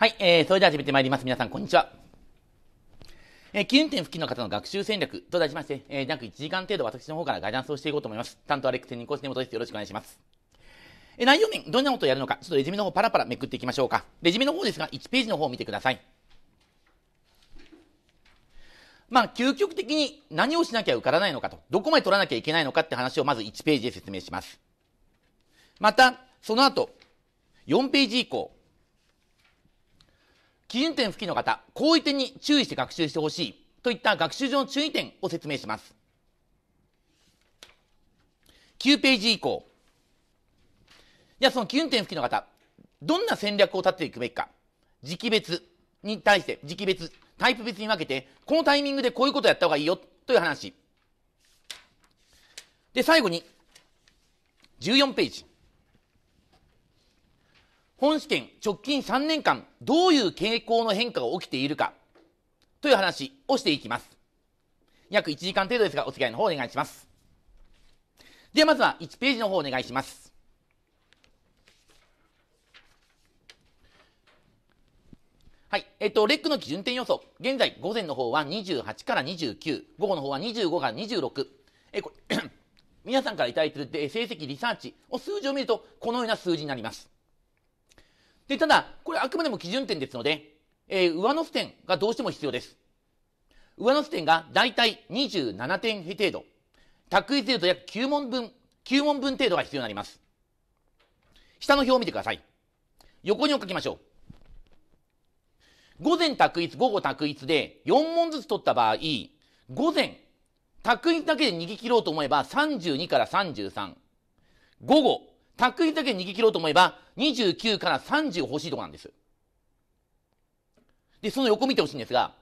はい、えー、それでは始めてまいります。皆さん、こんにちは。えー、近準点付近の方の学習戦略と題しまして、えー、約1時間程度私の方からガイダンスをしていこうと思います。担当アレックスに講ネモトです。よろしくお願いします。えー、内容面、どんなことをやるのか、ちょっとレジュメの方パラパラめくっていきましょうか。レジュメの方ですが、1ページの方を見てください。まあ、究極的に何をしなきゃ受からないのかと、どこまで取らなきゃいけないのかって話をまず1ページで説明します。また、その後、4ページ以降、基準点付近の方、こういう点に注意して学習してほしいといった学習上の注意点を説明します。9ページ以降。じゃあその基準点付近の方、どんな戦略を立てていくべきか。時期別に対して、時期別、タイプ別に分けて、このタイミングでこういうことをやった方がいいよという話。で、最後に、14ページ。本試験直近3年間どういう傾向の変化が起きているかという話をしていきます約1時間程度ですがお付き合いの方お願いしますではまずは1ページの方お願いしますはい。えっと、レックの基準点予想。現在、午前の方は28から29。午後の方は25から26。え、これ 皆さんから頂いている成績リサーチを数字を見ると、このような数字になります。で、ただ、これあくまでも基準点ですので、えー、上乗せ点がどうしても必要です。上乗せ点がだいたい27点程度。択一でいうと約9問分、9問分程度が必要になります。下の表を見てください。横に追きましょう。午前択一、午後択一で4問ずつ取った場合、午前、択一だけで逃げ切ろうと思えば32から33。午後、択一だけで逃げ切ろうと思えば29から30欲しいとこなんです。で、その横見てほしいんですが、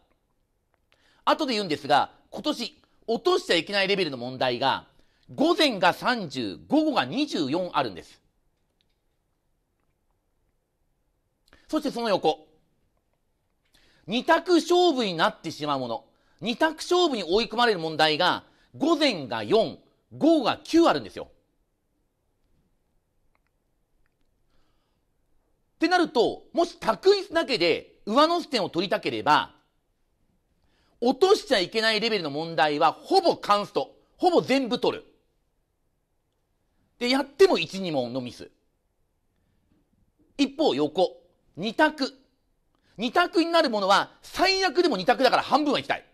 後で言うんですが、今年落としちゃいけないレベルの問題が、午前が30、午後が24あるんです。そしてその横。二択勝負になってしまうもの。二択勝負に追い込まれる問題が、午前が4、午後が9あるんですよ。ってなると、もし択一だけで上乗せ点を取りたければ、落としちゃいけないレベルの問題はほぼカンスト。ほぼ全部取る。で、やっても1、2問のミス。一方、横。2択。2択になるものは最悪でも2択だから半分は行きたい。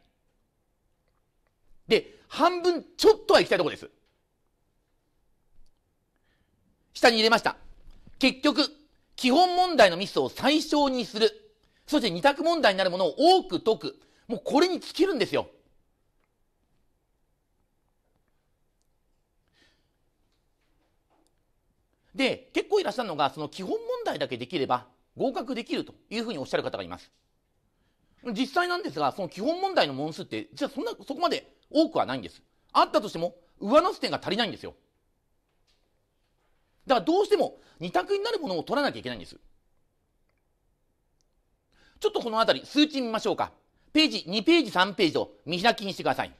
で、半分ちょっとは行きたいところです。下に入れました。結局、基本問題のミスを最小にする。そして二択問題になるものを多く解く。もうこれに尽きるんですよ。で、結構いらっしゃるのが、その基本問題だけできれば合格できるというふうにおっしゃる方がいます。実際なんですが、その基本問題の問数って、実はそんな、そこまで多くはないんです。あったとしても、上乗せ点が足りないんですよ。だからどうしても2択になるものを取らなきゃいけないんですちょっとこの辺り数値見ましょうかページ2ページ3ページと見開きにしてください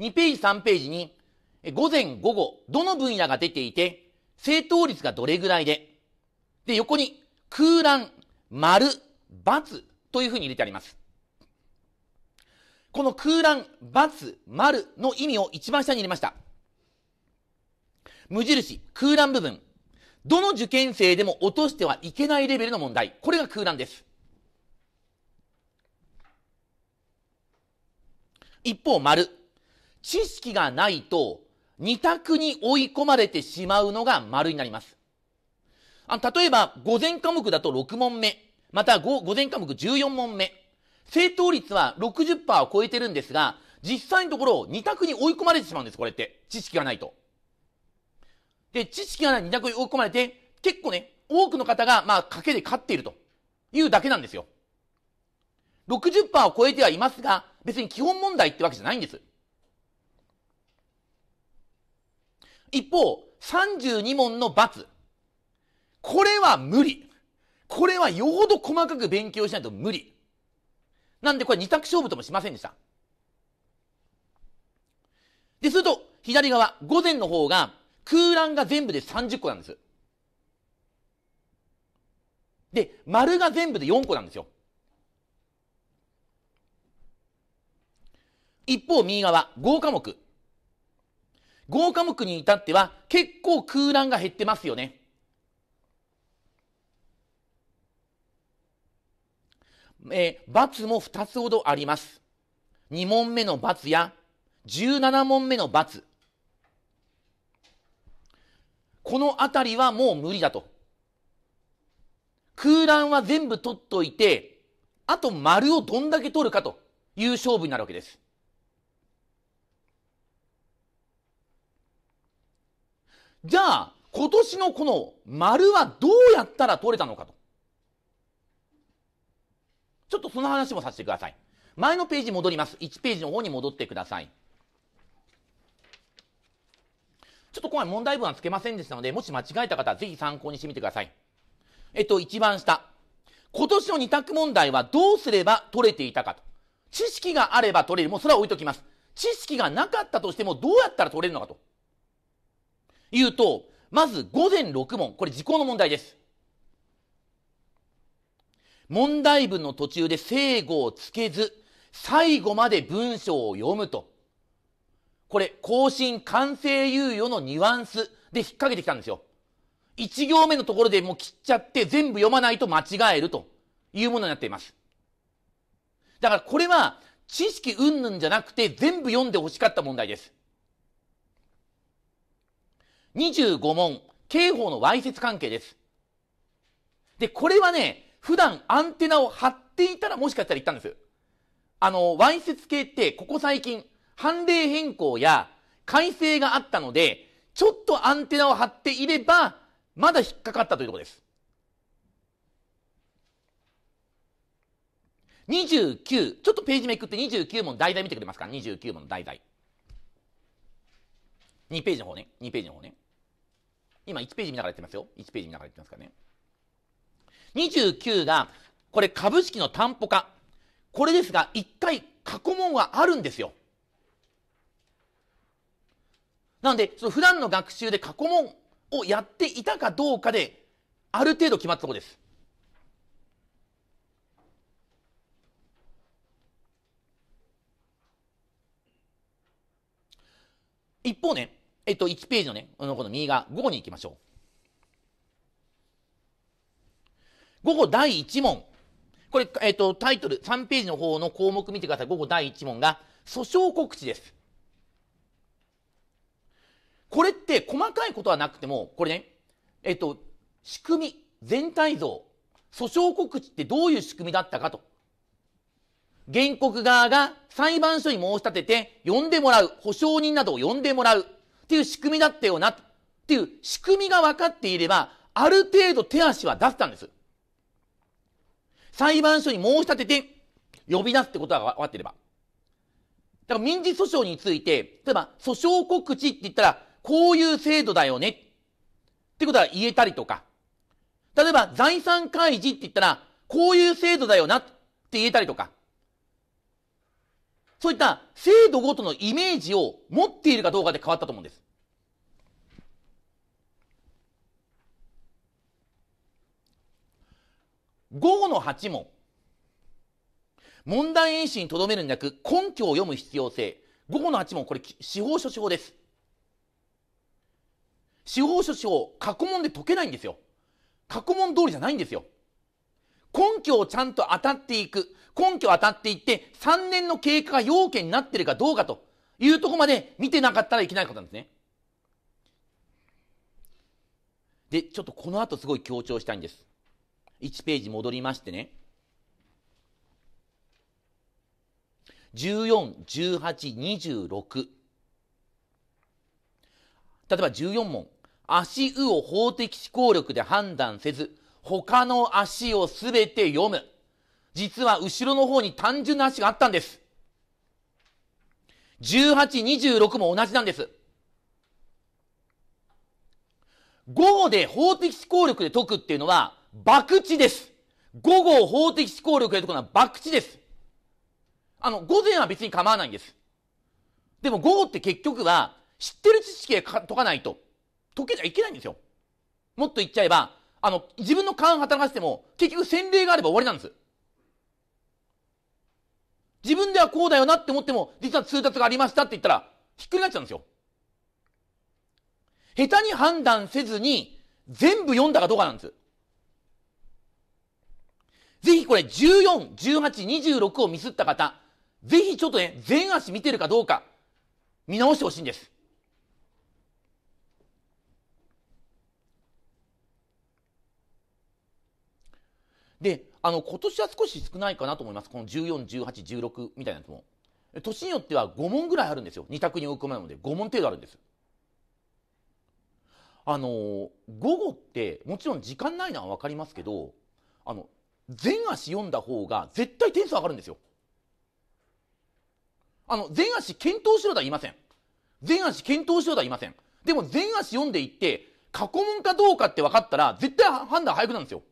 2ページ3ページに午前午後どの分野が出ていて正答率がどれぐらいでで横に空欄丸×というふうに入れてありますこの空欄、×、丸の意味を一番下に入れました。無印、空欄部分。どの受験生でも落としてはいけないレベルの問題。これが空欄です。一方、丸。知識がないと、二択に追い込まれてしまうのが丸になります。あ例えば、午前科目だと6問目。また、午前科目14問目。正答率は60%を超えてるんですが、実際のところ2択に追い込まれてしまうんです、これって。知識がないと。で、知識がない2択に追い込まれて、結構ね、多くの方が、まあ、賭けで勝っているというだけなんですよ。60%を超えてはいますが、別に基本問題ってわけじゃないんです。一方、32問の罰。これは無理。これはよほど細かく勉強しないと無理。なんでこれ2択勝負ともしませんでした。で、すると、左側、午前の方が、空欄が全部で30個なんです。で、丸が全部で4個なんですよ。一方、右側、合科目。合科目に至っては、結構空欄が減ってますよね。えー、罰も2つほどあります。2問目の罰や17問目の罰。このあたりはもう無理だと。空欄は全部取っといて、あと丸をどんだけ取るかという勝負になるわけです。じゃあ、今年のこの丸はどうやったら取れたのかと。ちょっとその話もさせてください。前のページ戻ります。1ページの方に戻ってください。ちょっと今回問題文はつけませんでしたので、もし間違えた方はぜひ参考にしてみてください。えっと、一番下。今年の2択問題はどうすれば取れていたかと。知識があれば取れる。もうそれは置いときます。知識がなかったとしてもどうやったら取れるのかと。言うと、まず午前6問。これ時効の問題です。問題文の途中で正語をつけず、最後まで文章を読むと。これ、更新完成猶予のニュアンスで引っ掛けてきたんですよ。一行目のところでもう切っちゃって全部読まないと間違えるというものになっています。だからこれは知識云々じゃなくて全部読んでほしかった問題です。25問、刑法のわいせつ関係です。で、これはね、普段アンテナを張っていたらもしかしたら行ったんです。あの、湾節系ってここ最近、判例変更や改正があったので、ちょっとアンテナを張っていれば、まだ引っかかったというところです。29、ちょっとページめくって29問題材見てくれますか ?29 問題材。2ページの方ね。2ページの方ね。今1ページ見ながらやってますよ。1ページ見ながらやってますからね。29が、これ株式の担保化。これですが、一回過去問はあるんですよ。なので、その普段の学習で過去問をやっていたかどうかで、ある程度決まったところです。一方ね、えっと、1ページのね、この右側、5に行きましょう。午後第1問。これ、えっ、ー、と、タイトル、3ページの方の項目見てください。午後第1問が、訴訟告知です。これって細かいことはなくても、これね、えっ、ー、と、仕組み、全体像、訴訟告知ってどういう仕組みだったかと。原告側が裁判所に申し立てて、呼んでもらう、保証人などを呼んでもらうっていう仕組みだったよな、っていう仕組みが分かっていれば、ある程度手足は出せたんです。裁判所に申し立てて呼び出すってことが分かってれば。だから民事訴訟について、例えば訴訟告知って言ったら、こういう制度だよね。ってことは言えたりとか。例えば財産開示って言ったら、こういう制度だよなって言えたりとか。そういった制度ごとのイメージを持っているかどうかで変わったと思うんです。5の8も問題演習にとどめるんじゃなく根拠を読む必要性5の8もこれ司法書士法です司法書士法過去問で解けないんですよ過去問通りじゃないんですよ根拠をちゃんと当たっていく根拠を当たっていって3年の経過が要件になってるかどうかというとこまで見てなかったらいけないことなんですねでちょっとこの後すごい強調したいんです1ページ戻りましてね、14、18、26。例えば14問。足うを法的思考力で判断せず、他の足をすべて読む。実は後ろの方に単純な足があったんです。18、26も同じなんです。5で法的思考力で解くっていうのは、博打です。午後法的思考力へとこのは博打です。あの、午前は別に構わないんです。でも午後って結局は、知ってる知識で解かないと、解けちゃいけないんですよ。もっと言っちゃえば、あの、自分の勘働かせても、結局洗礼があれば終わりなんです。自分ではこうだよなって思っても、実は通達がありましたって言ったら、ひっくり返っちゃうんですよ。下手に判断せずに、全部読んだかどうかなんです。ぜひこれ14、18、26をミスった方、ぜひちょっとね、前足見てるかどうか、見直してほしいんです。で、あの、今年は少し少ないかなと思います。この14、18、16みたいなやつも。年によっては5問ぐらいあるんですよ。2択に追い込まれるので、5問程度あるんです。あの午後って、もちろん時間ないのはわかりますけど、あの、全足読んだ方が絶対点数上がるんですよ。あの、全足検討しろとは言いません。全足検討しろとは言いません。でも全足読んでいって、過去問かどうかって分かったら、絶対判断早くなんですよ。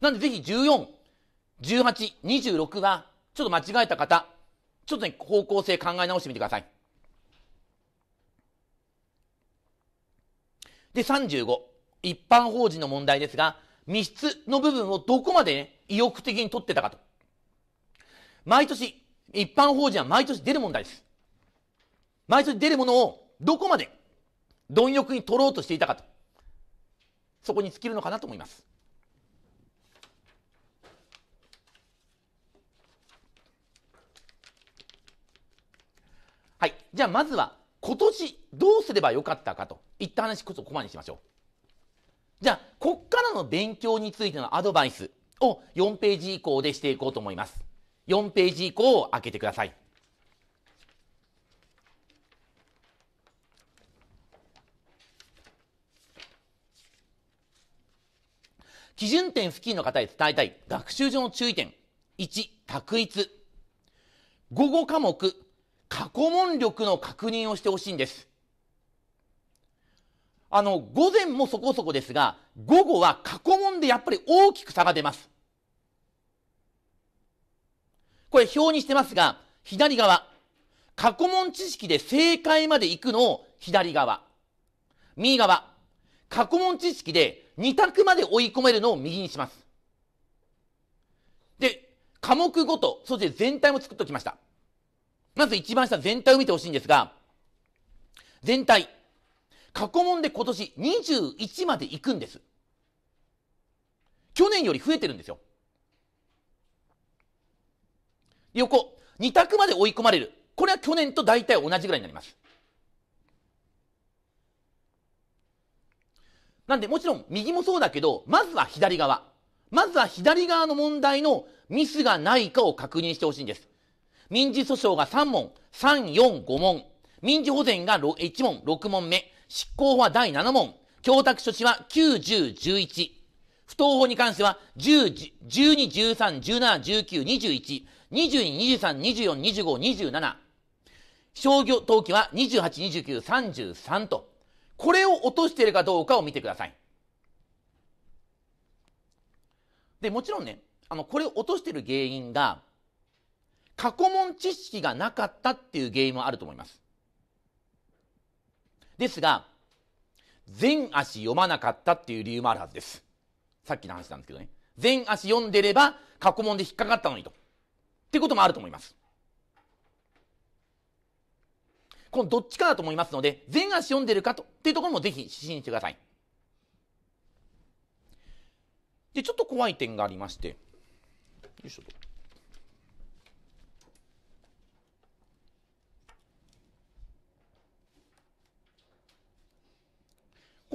なんでぜひ14、18、26は、ちょっと間違えた方、ちょっとね、方向性考え直してみてください。で、35。一般法人の問題ですが、密室の部分をどこまで、ね、意欲的に取ってたかと。毎年、一般法人は毎年出る問題です。毎年出るものをどこまで貪欲に取ろうとしていたかと。そこに尽きるのかなと思います。はい。じゃあまずは今年どうすればよかったかといった話こそここまでにしましょう。じゃあ、こっからの勉強についてのアドバイスを4ページ以降でしていこうと思います。4ページ以降を開けてください。基準点付近の方へ伝えたい学習上の注意点。1、択一。午後科目、過去問力の確認をしてほしいんです。あの、午前もそこそこですが、午後は過去問でやっぱり大きく差が出ます。これ表にしてますが、左側。過去問知識で正解まで行くのを左側。右側。過去問知識で2択まで追い込めるのを右にします。で、科目ごと、そして全体も作っておきました。まず一番下全体を見てほしいんですが、全体。過去問で今年21まで行くんです。去年より増えてるんですよ。横、2択まで追い込まれる。これは去年と大体同じぐらいになります。なんで、もちろん右もそうだけど、まずは左側。まずは左側の問題のミスがないかを確認してほしいんです。民事訴訟が3問、3、4、5問。民事保全が1問、6問目。執行法は第7問、供託処置は9、10、11。不当法に関しては10、12、13、17、19、21、22、23、24、25、27。商業登記は28、29、33と。これを落としているかどうかを見てください。で、もちろんね、あの、これを落としている原因が、過去問知識がなかったっていう原因もあると思います。ですが全足読まなかったっていう理由もあるはずですさっきの話なんですけどね全足読んでれば過去問で引っかかったのにとってこともあると思いますこのどっちかだと思いますので全足読んでるかとっていうところもぜひ指針してくださいでちょっと怖い点がありましてよいしょと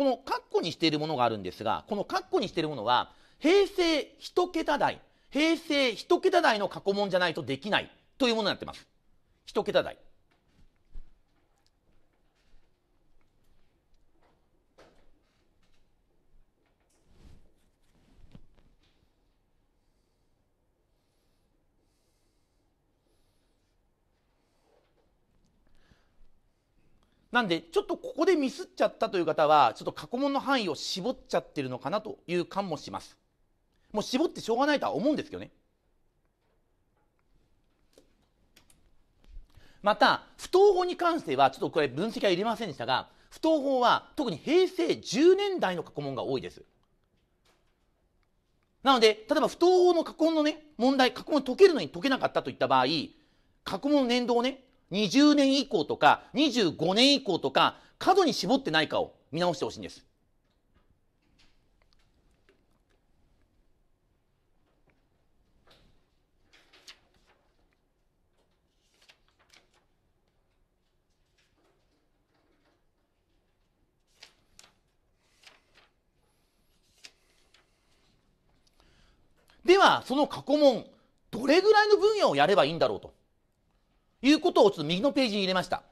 この括弧にしているものがあるんですが、この括弧にしているものは、平成1桁台、平成1桁台の過去問じゃないとできないというものになってます。1桁台。なんでちょっとここでミスっちゃったという方はちょっと過去問の範囲を絞っちゃってるのかなという感もします。もう絞ってしょうがないとは思うんですけどね。また不等法に関してはちょっとこれ分析は入れませんでしたが不等法は特に平成10年代の過去問が多いです。なので例えば不等法の過去問のね問題過去問解けるのに解けなかったといった場合過去問の年度をね20年以降とか25年以降とか過度に絞ってないかを見直してほしいんです。ではその過去問どれぐらいの分野をやればいいんだろうということをちょっと右のページに入れました。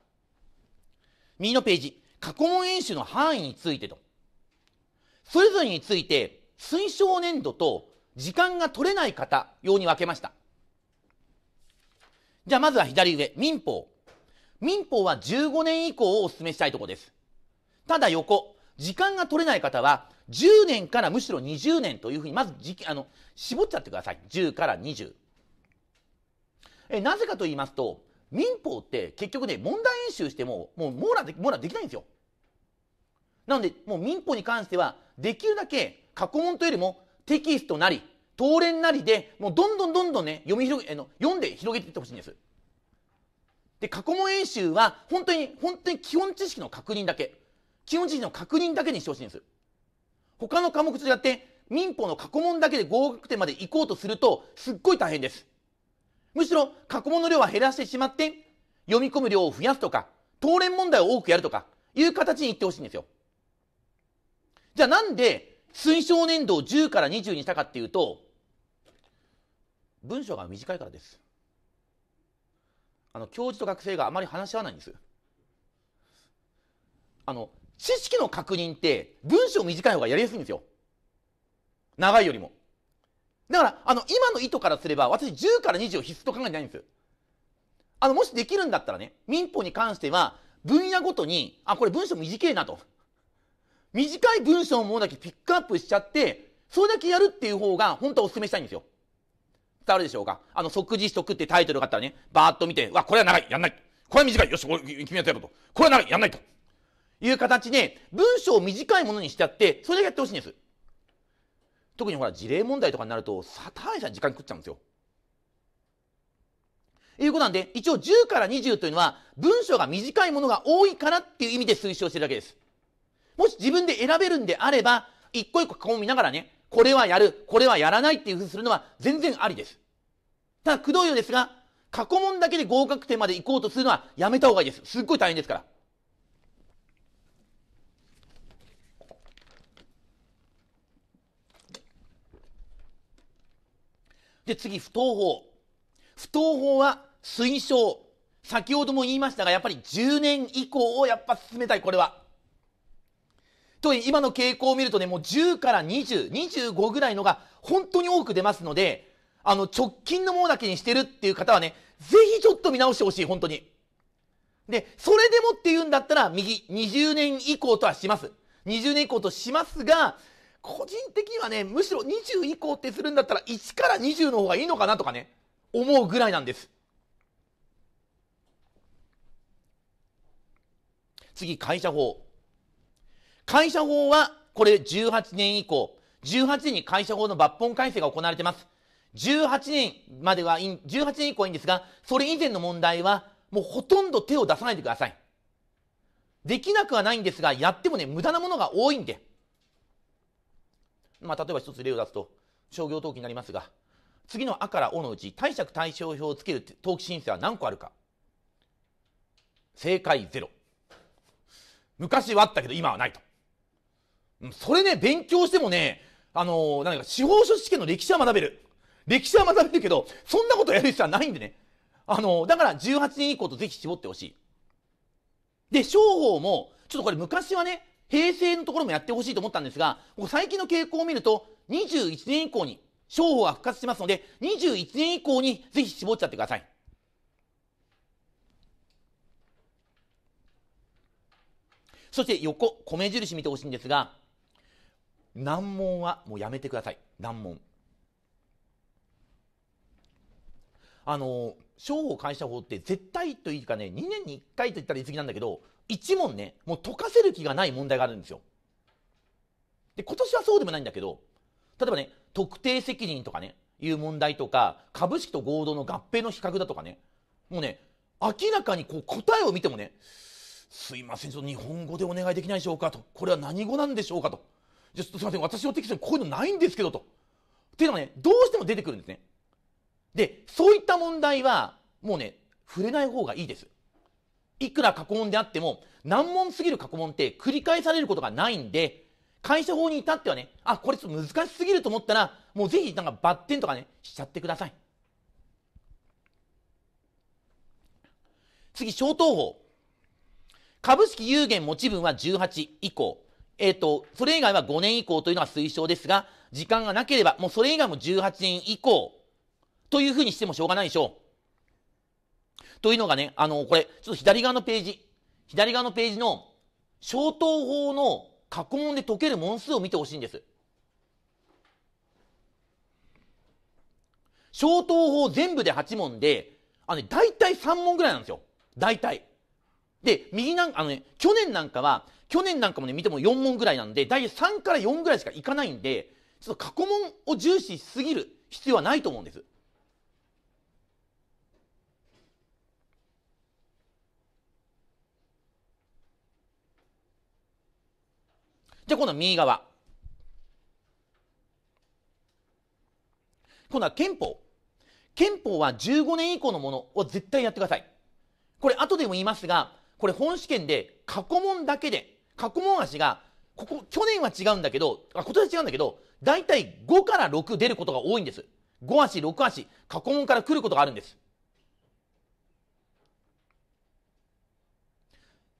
右のページ、過去問演習の範囲についてと。それぞれについて、推奨年度と時間が取れない方用に分けました。じゃあまずは左上、民法。民法は15年以降をお勧めしたいところです。ただ横、時間が取れない方は、10年からむしろ20年というふうに、まず時あの、絞っちゃってください。10から20。え、なぜかと言いますと、民法って結局ね問題演習してももう網羅で網羅できないんですよなのでもう民法に関してはできるだけ過去問というよりもテキストなり答連なりでもうどんどんどんどんね読み広げの読んで広げていってほしいんですで過去問演習は本当に本当に基本知識の確認だけ基本知識の確認だけにしてほしいんです他の科目と違って民法の過去問だけで合格点まで行こうとするとすっごい大変ですむしろ過去問の量は減らしてしまって読み込む量を増やすとか当連問題を多くやるとかいう形にいってほしいんですよじゃあなんで推奨年度を10から20にしたかっていうと文章が短いからですあの教授と学生があまり話し合わないんですあの知識の確認って文章短い方がやりやすいんですよ長いよりもだから、あの、今の意図からすれば、私10から20を必須と考えてないんですよ。あの、もしできるんだったらね、民法に関しては、分野ごとに、あ、これ文章短いなと。短い文章もだけピックアップしちゃって、それだけやるっていう方が、本当はお勧めしたいんですよ。伝わるでしょうかあの、即時即ってタイトルがあったらね、バーッと見て、わ、これは長い、やんない。これは短い、よし、れ、君はやろうと。これは長い、やんないと。いう形で、文章を短いものにしちゃって、それだけやってほしいんです。特にほら事例問題とかになるとサターン社に時間食っちゃうんですよ。いうことなんで一応10から20というのは文章が短いものが多いからっていう意味で推奨してるだけです。もし自分で選べるんであれば一個一個顔を見ながらねこれはやるこれはやらないっていうふうにするのは全然ありです。ただ、くどいようですが、過去問だけで合格点まで行こうとするのはやめた方がいいです。すっごい大変ですから。で、次、不登法。不登法は推奨。先ほども言いましたが、やっぱり10年以降をやっぱ進めたい、これは。特に今の傾向を見るとね、もう10から20、25ぐらいのが本当に多く出ますので、あの、直近のものだけにしてるっていう方はね、ぜひちょっと見直してほしい、本当に。で、それでもっていうんだったら、右、20年以降とはします。20年以降としますが、個人的にはね、むしろ20以降ってするんだったら1から20の方がいいのかなとかね、思うぐらいなんです。次、会社法。会社法は、これ18年以降、18年に会社法の抜本改正が行われてます。18年まではいい、18年以降はいいんですが、それ以前の問題は、もうほとんど手を出さないでください。できなくはないんですが、やってもね、無駄なものが多いんで。まあ、例えば一つ例を出すと、商業登記になりますが、次のあからおのうち、貸借対照表をつける登記申請は何個あるか。正解ゼロ。昔はあったけど、今はないと。それね、勉強してもね、あのー、何か、司法書士試験の歴史は学べる。歴史は学べるけど、そんなことやる必要はないんでね。あのー、だから18年以降とぜひ絞ってほしい。で、商法も、ちょっとこれ昔はね、平成のところもやってほしいと思ったんですが、最近の傾向を見ると、21年以降に、商法が復活しますので、21年以降にぜひ絞っちゃってください。そして横、米印見てほしいんですが、難問はもうやめてください。難問。あの、商法会社法って絶対というかね、2年に1回と言ったら言い過ぎなんだけど、1問ね、もう解かせる気がない問題があるんですよ。で、今年はそうでもないんだけど、例えばね、特定責任とかね、いう問題とか、株式と合同の合併の比較だとかね、もうね、明らかにこう答えを見てもね、すいません、ちょっと日本語でお願いできないでしょうかと、これは何語なんでしょうかと、じゃちょっとすいません、私のテキストにこういうのないんですけどと、っていうのがね、どうしても出てくるんですね。で、そういった問題は、もうね、触れない方がいいです。いくら過去問であっても難問すぎる過去問って繰り返されることがないんで会社法に至ってはねあこれちょっと難しすぎると思ったらもうぜひなんかバッテンとかねしちゃってください次消灯法株式有限持ち分は18以降えっ、ー、とそれ以外は5年以降というのが推奨ですが時間がなければもうそれ以外も18年以降というふうにしてもしょうがないでしょうというのがね、あの、これ、ちょっと左側のページ、左側のページの、消灯法の過去問で解ける問数を見てほしいんです。消灯法全部で8問で、あのね、大体3問ぐらいなんですよ。大体。で、右なんか、あのね、去年なんかは、去年なんかもね、見ても4問ぐらいなんで、大体3から4ぐらいしかいかないんで、ちょっと過去問を重視しすぎる必要はないと思うんです。じゃあ今度は右側。今度は憲法。憲法は15年以降のものを絶対やってください。これ後でも言いますが、これ本試験で過去問だけで、過去問足が、ここ、去年は違うんだけど、あ、今年は違うんだけど、大体5から6出ることが多いんです。5足、6足、過去問から来ることがあるんです。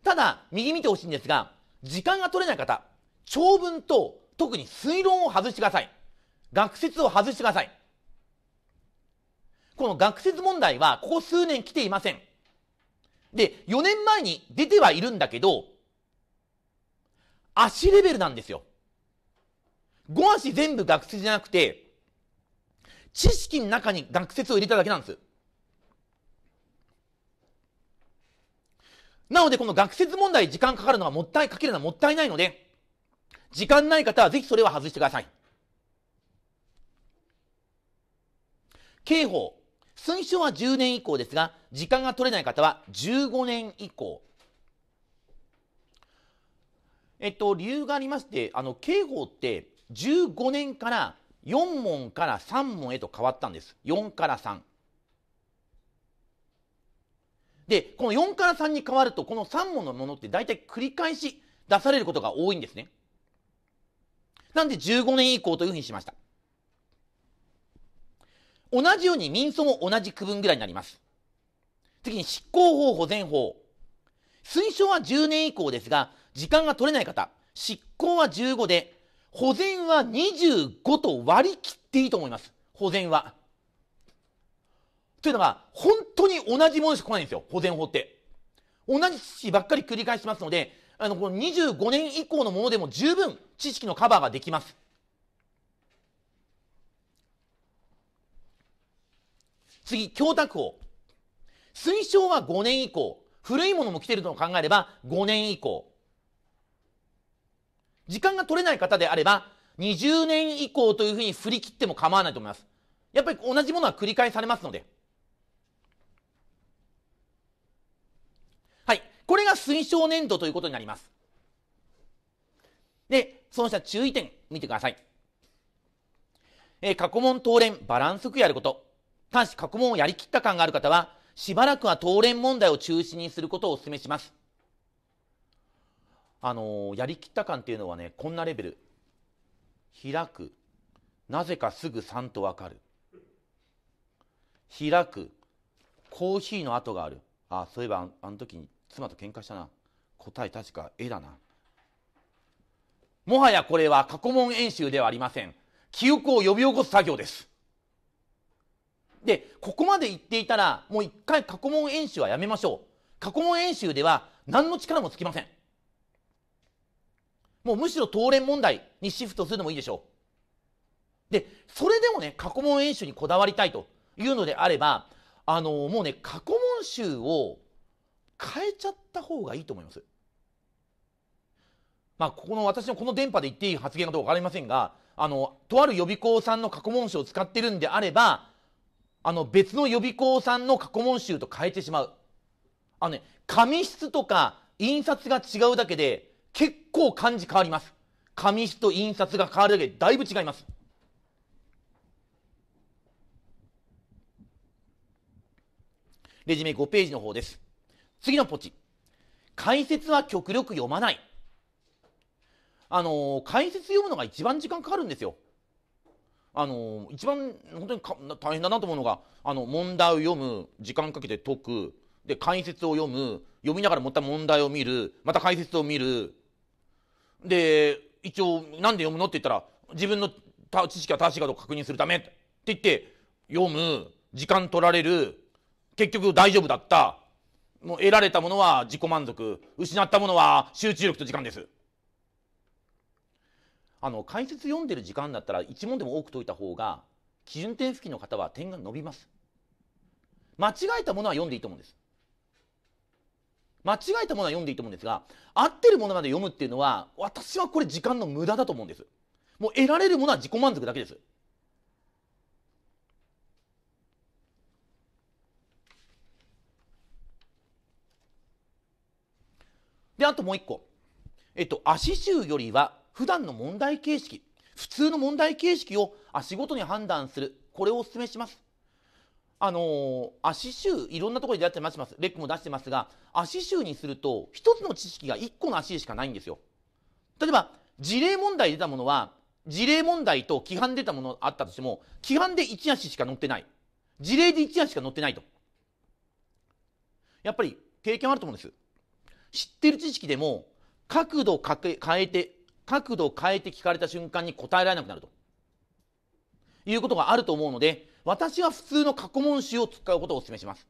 ただ、右見てほしいんですが、時間が取れない方、長文と特に推論を外してください。学説を外してください。この学説問題はここ数年来ていません。で、4年前に出てはいるんだけど、足レベルなんですよ。5足全部学説じゃなくて、知識の中に学説を入れただけなんです。なので、この学説問題時間かかるのはもったい、かけるのはもったいないので、時間ない方はぜひそれは外してください。刑法。推奨は10年以降ですが、時間が取れない方は15年以降。えっと、理由がありまして、あの、刑法って15年から4問から3問へと変わったんです。4から3。で、この4から3に変わると、この3問のものって大体繰り返し出されることが多いんですね。なんで15年以降というふうにしました。同じように民訴も同じ区分ぐらいになります。次に執行法保全法。推奨は10年以降ですが、時間が取れない方、執行は15で、保全は25と割り切っていいと思います。保全は。というのが、本当に同じものしか来ないんですよ、保全法って。同じしばっかり繰り返しますので、あの、この25年以降のものでも十分知識のカバーができます次供託法推奨は5年以降古いものも来てると考えれば5年以降時間が取れない方であれば20年以降というふうに振り切っても構わないと思いますやっぱり同じものは繰り返されますのではいこれが推奨年度ということになりますで損した注意点見てください。えー、過去問答練バランスよくやること。ただし過去問をやりきった感がある方は、しばらくは答練問題を中心にすることをお勧めします。あのー、やりきった感っていうのはね、こんなレベル。開く。なぜかすぐ3とわかる。開く。コーヒーの跡がある。あ、そういえばあの時に妻と喧嘩したな。答え確か絵だな。もはやこれは過去問演習ではありません。記憶を呼び起こす作業です。で、ここまで言っていたら、もう一回過去問演習はやめましょう。過去問演習では何の力もつきません。もうむしろ東連問題にシフトするのもいいでしょう。で、それでもね、過去問演習にこだわりたいというのであれば、あのー、もうね、過去問集を変えちゃった方がいいと思います。まあ、ここの私のこの電波で言っていい発言かどうか分かりませんが、あの、とある予備校さんの過去問集を使ってるんであれば、あの、別の予備校さんの過去問集と変えてしまう。あのね、紙質とか印刷が違うだけで、結構漢字変わります。紙質と印刷が変わるだけで、だいぶ違います。レジュメ5ページの方です。次のポチ。解説は極力読まない。あの解説読むのが一番時間かかるんですよ。あの一番本当にか大変だなと思うのがあの問題を読む時間かけて解くで解説を読む読みながらまた問題を見るまた解説を見るで一応何で読むのって言ったら自分の知識が正しいかどうか確認するためって言って読む時間取られる結局大丈夫だったもう得られたものは自己満足失ったものは集中力と時間です。あの解説読んでる時間だったら1問でも多く解いた方が基準点付近の方は点が伸びます間違えたものは読んでいいと思うんです間違えたものは読んでいいと思うんですが合ってるものまで読むっていうのは私はこれ時間の無駄だと思うんですもう得られるものは自己満足だけですであともう一個えっと足臭よりは普段の問題形式普通の問題形式を足ごとに判断するこれをお勧めしますあのー、足臭いろんなところでやってますレックも出してますが足臭にすると一つの知識が一個の足しかないんですよ例えば事例問題出たものは事例問題と規範出たものあったとしても規範で一足しか載ってない事例で一足しか載ってないとやっぱり経験あると思うんです知ってる知識でも角度か変えて角度を変えて聞かれた瞬間に答えられなくなるということがあると思うので私は普通の過去問集を使うことをお勧めします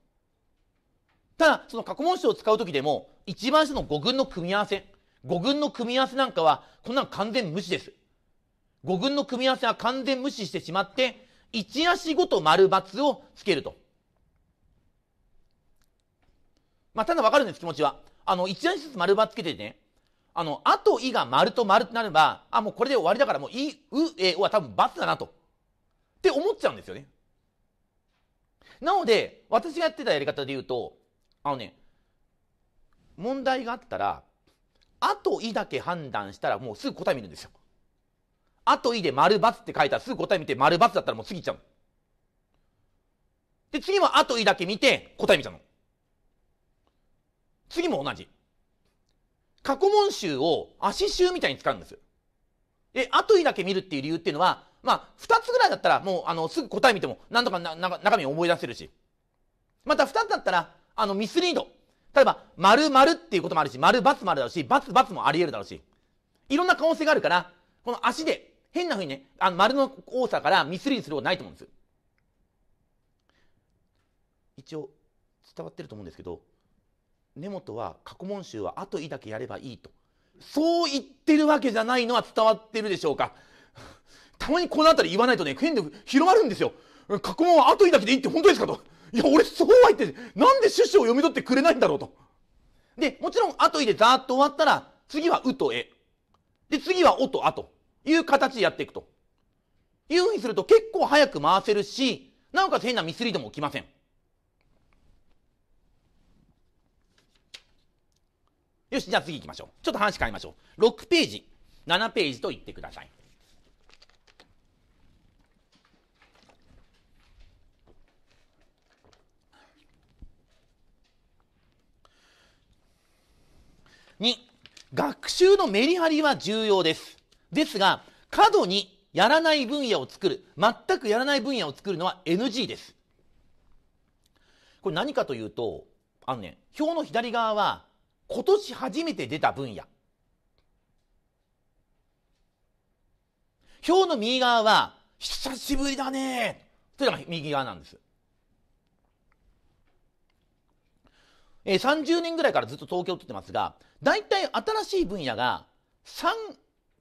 ただその過去問集を使う時でも一番下の語群の組み合わせ語群の組み合わせなんかはこんなの完全無視です語群の組み合わせは完全無視してしまって一足ごと丸×をつけるとまあただ分かるんです気持ちはあの一足ずつ丸×つけてねあの、あといが丸と丸ってなれば、あ、もうこれで終わりだから、もうい、う、えは多分×だなと。って思っちゃうんですよね。なので、私がやってたやり方で言うと、あのね、問題があったら、あといだけ判断したらもうすぐ答え見るんですよ。あといで丸×って書いたらすぐ答え見て丸×だったらもう次いっちゃうの。で、次もあといだけ見て答え見ちゃうの。次も同じ。過去問集を足集みたいに使うんですよ。あ後にだけ見るっていう理由っていうのは、まあ、二つぐらいだったら、もう、あの、すぐ答え見ても、なんとかな中身を思い出せるし。また、二つだったら、あの、ミスリード。例えば、丸丸っていうこともあるし、丸×もあるだろうし、××もあり得るだろうし。いろんな可能性があるから、この足で、変な風にね、あの丸の多さからミスリードすることないと思うんです。一応、伝わってると思うんですけど、根本は過去問集は後いだけやればいいとそう言ってるわけじゃないのは伝わってるでしょうか たまにこの辺り言わないとね変で広まるんですよ過去問は後いだけでいいって本当ですかといや俺そうは言ってなんで趣旨を読み取ってくれないんだろうとでもちろん後いでざーっと終わったら次は「う」と「え」で次は「お」と「あ」という形でやっていくというふうにすると結構早く回せるしなおかつ変なミスリードも起きません。よし、じゃあ次行きましょう。ちょっと話変えましょう。6ページ、7ページと言ってください。2、学習のメリハリは重要です。ですが、過度にやらない分野を作る、全くやらない分野を作るのは NG です。これ何かというと、あのね、表の左側は今年初めて出た分野表の右側は久しぶりだねというのが右側なんです、え30年ぐらいからずっと東京を取ってますが大体新しい分野が3っ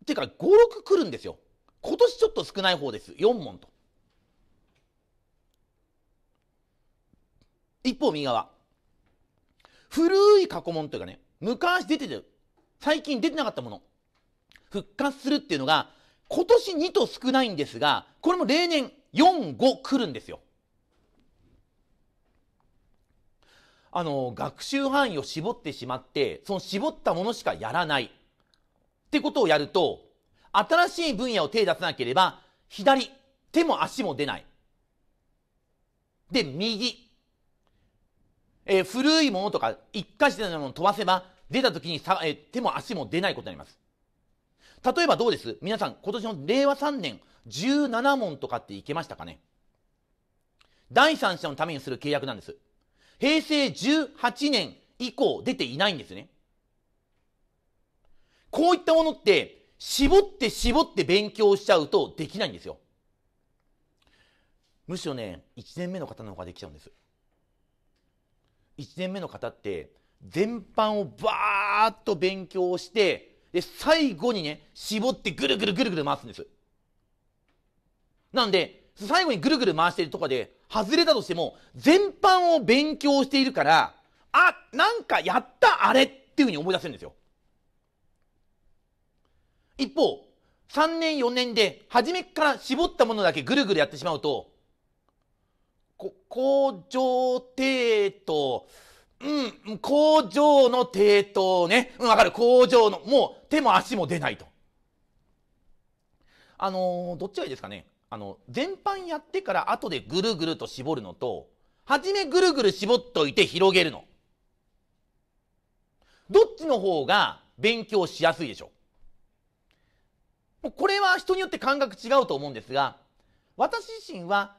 ていうか56来るんですよ今年ちょっと少ない方です4問と一方右側古い過去問というかね、昔出てて、最近出てなかったもの、復活するっていうのが、今年2と少ないんですが、これも例年4、5来るんですよ。あの、学習範囲を絞ってしまって、その絞ったものしかやらない。ってことをやると、新しい分野を手出さなければ、左、手も足も出ない。で、右、えー、古いものとか、一過してのものを飛ばせば、出た時にさ、えー、手も足も出ないことになります。例えばどうです皆さん、今年の令和3年、17問とかっていけましたかね第三者のためにする契約なんです。平成18年以降出ていないんですね。こういったものって、絞って絞って勉強しちゃうとできないんですよ。むしろね、1年目の方の方ができちゃうんです。1年目の方って全般をバーッと勉強してで最後にね絞ってぐるぐるぐるぐる回すんですなんで最後にぐるぐる回してるとかで外れたとしても全般を勉強しているからあなんかやったあれっていうふうに思い出せるんですよ一方3年4年で初めから絞ったものだけぐるぐるやってしまうと工場帝都。うん、工場の帝都ね。うん、わかる。工場の、もう手も足も出ないと。あのー、どっちがいいですかね。あの、全般やってから後でぐるぐると絞るのと、初めぐるぐる絞っといて広げるの。どっちの方が勉強しやすいでしょうこれは人によって感覚違うと思うんですが、私自身は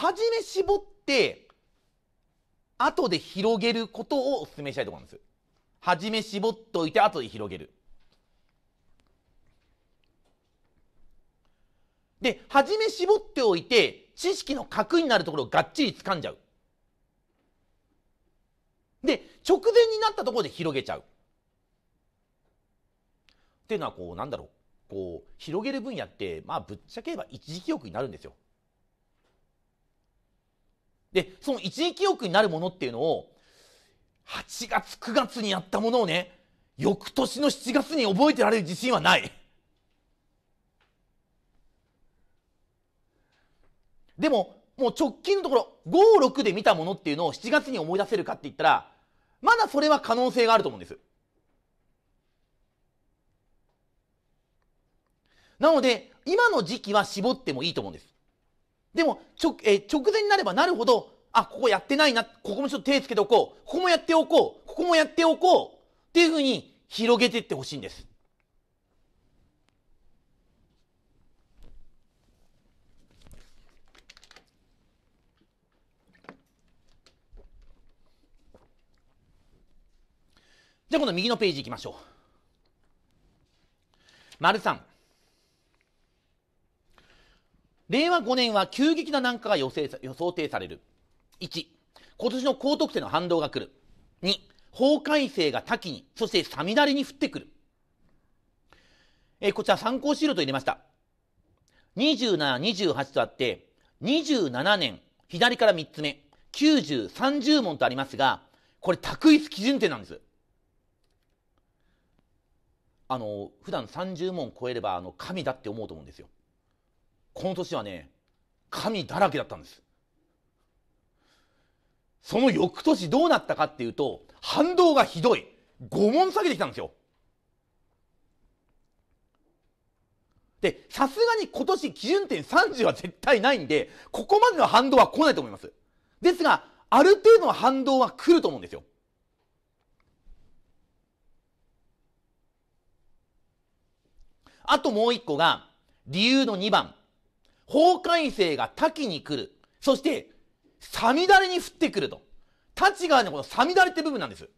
初め絞って後で広げることをお勧めしたいと思います初め絞っおいて後で広げるで初め絞っておいて知識の核になるところをがっちり掴んじゃうで直前になったところで広げちゃうっていうのはこうなんだろうこう広げる分野ってまあぶっちゃけ言えば一時記憶になるんですよで、その一時記憶になるものっていうのを、8月、9月にやったものをね、翌年の7月に覚えてられる自信はない。でも、もう直近のところ、5、6で見たものっていうのを7月に思い出せるかって言ったら、まだそれは可能性があると思うんです。なので、今の時期は絞ってもいいと思うんです。でも、ちょ、えー、直前になればなるほど、あ、ここやってないな、ここもちょっと手つけておこう、ここもやっておこう、ここもやっておこう、っていうふうに広げていってほしいんです。じゃあ、この右のページ行きましょう。丸三。令和5年は急激な軟化が予想定される。1、今年の高得点の反動が来る。2、法改正が多岐に、そしてさみだれに降ってくる。えこちら参考資料と入れました。27、28とあって、27年、左から3つ目、90、30問とありますが、これ、択一基準点なんです。あの、普段30問超えれば、あの、神だって思うと思うんですよ。この年はね神だらけだったんですその翌年どうなったかっていうと反動がひどい5問下げてきたんですよでさすがに今年基準点30は絶対ないんでここまでの反動は来ないと思いますですがある程度の反動は来ると思うんですよあともう一個が理由の2番法改正が多岐に来る。そして、さみだれに降ってくると。立ち側のこのさみだれって部分なんです。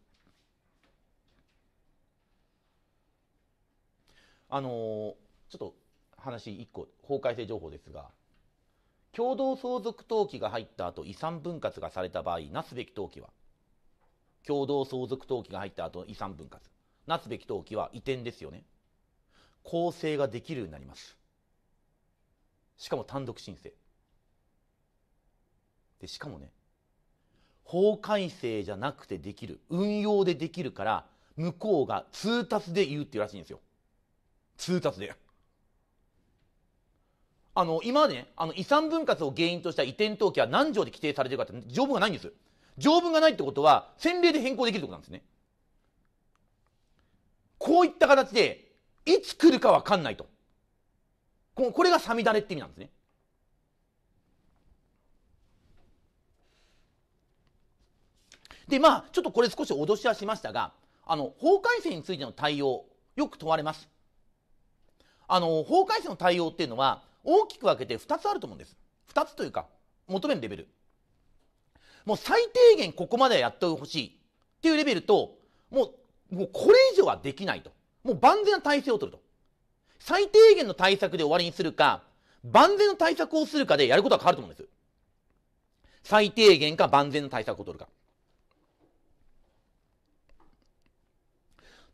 あのー、ちょっと話1個、法改正情報ですが、共同相続登記が入った後、遺産分割がされた場合、なすべき登記は、共同相続登記が入った後、遺産分割。なすべき登記は移転ですよね。構成ができるようになります。しかも単独申請でしかもね法改正じゃなくてできる運用でできるから向こうが通達で言うっていうらしいんですよ通達であの今ねあの遺産分割を原因とした移転登記は何条で規定されてるかって条文がないんです条文がないってことは先例で変更できるってことなんですねこういった形でいつ来るか分かんないとこれがさみだれって意味なんですね。でまあちょっとこれ少し脅しはしましたがあの法改正についての対応よく問われます。あの法改正の対応っていうのは大きく分けて2つあると思うんです。2つというか求めるレベル。もう最低限ここまではやってほしいっていうレベルともうもうこれ以上はできないともう万全な体制を取ると最低限の対策で終わりにするか、万全の対策をするかでやることは変わると思うんです。最低限か万全の対策を取るか。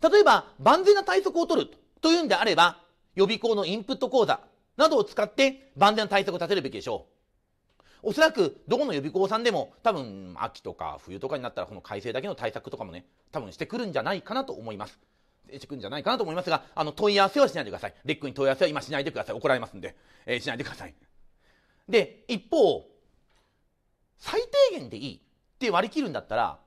例えば、万全な対策を取るというんであれば、予備校のインプット講座などを使って万全な対策を立てるべきでしょう。おそらく、どこの予備校さんでも、多分、秋とか冬とかになったら、この改正だけの対策とかもね、多分してくるんじゃないかなと思います。してくんじゃないかなと思いますが、あの、問い合わせはしないでください。レックに問い合わせは今しないでください。怒られますんで、えー、しないでください。で、一方、最低限でいいって割り切るんだったら、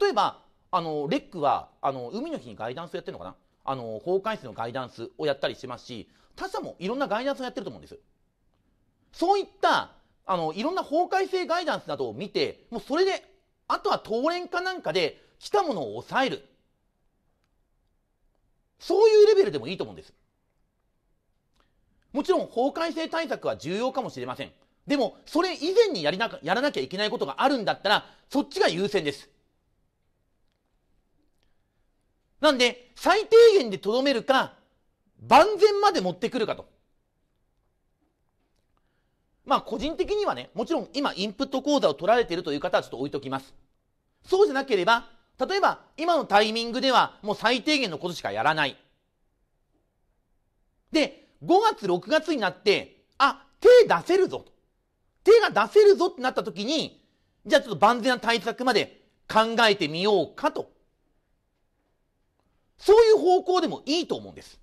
例えば、あの、レックは、あの、海の日にガイダンスをやってるのかなあの、公開室のガイダンスをやったりしてますし、他社もいろんなガイダンスをやってると思うんです。そういった、あの、いろんな法改正ガイダンスなどを見て、もうそれで、あとは当連かなんかで来たものを抑える。そういうレベルでもいいと思うんですもちろん法改正対策は重要かもしれませんでもそれ以前にやりなやらなきゃいけないことがあるんだったらそっちが優先ですなんで最低限でとどめるか万全まで持ってくるかとまあ個人的にはねもちろん今インプット講座を取られているという方はちょっと置いときますそうじゃなければ例えば今のタイミングではもう最低限のことしかやらないで5月6月になってあ手出せるぞと手が出せるぞってなった時にじゃあちょっと万全な対策まで考えてみようかとそういう方向でもいいと思うんです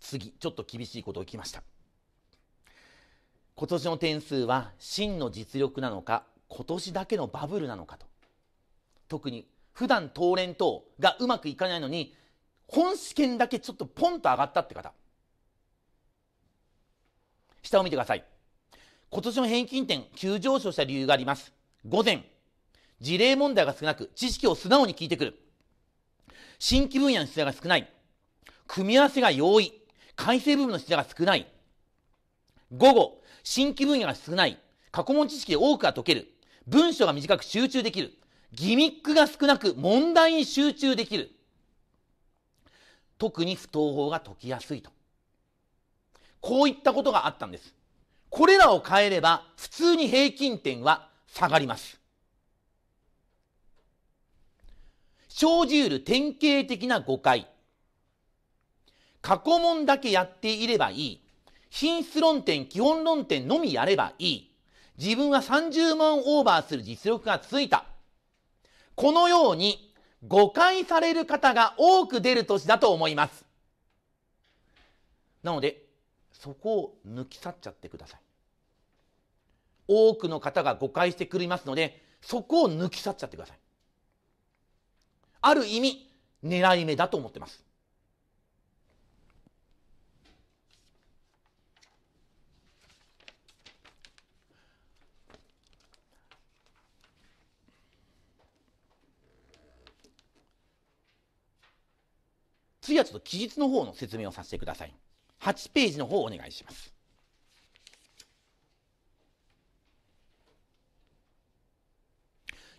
次ちょっと厳しいことを聞きました今年の点数は真の実力なのか今年だけのバブルなのかと特に普段東連等がうまくいかないのに本試験だけちょっとポンと上がったって方下を見てください今年の平均点急上昇した理由があります午前事例問題が少なく知識を素直に聞いてくる新規分野の質が少ない組み合わせが容易改正部分の質が少ない午後新規分野が少ない。過去問知識で多くが解ける。文章が短く集中できる。ギミックが少なく問題に集中できる。特に不登法が解きやすいと。こういったことがあったんです。これらを変えれば普通に平均点は下がります。生じうる典型的な誤解。過去問だけやっていればいい。品質論点、基本論点のみやればいい。自分は30万オーバーする実力がついた。このように誤解される方が多く出る年だと思います。なので、そこを抜き去っちゃってください。多くの方が誤解してくれますので、そこを抜き去っちゃってください。ある意味、狙い目だと思ってます。次はちょっと記述の方の説明をさせてください。8ページの方をお願いします。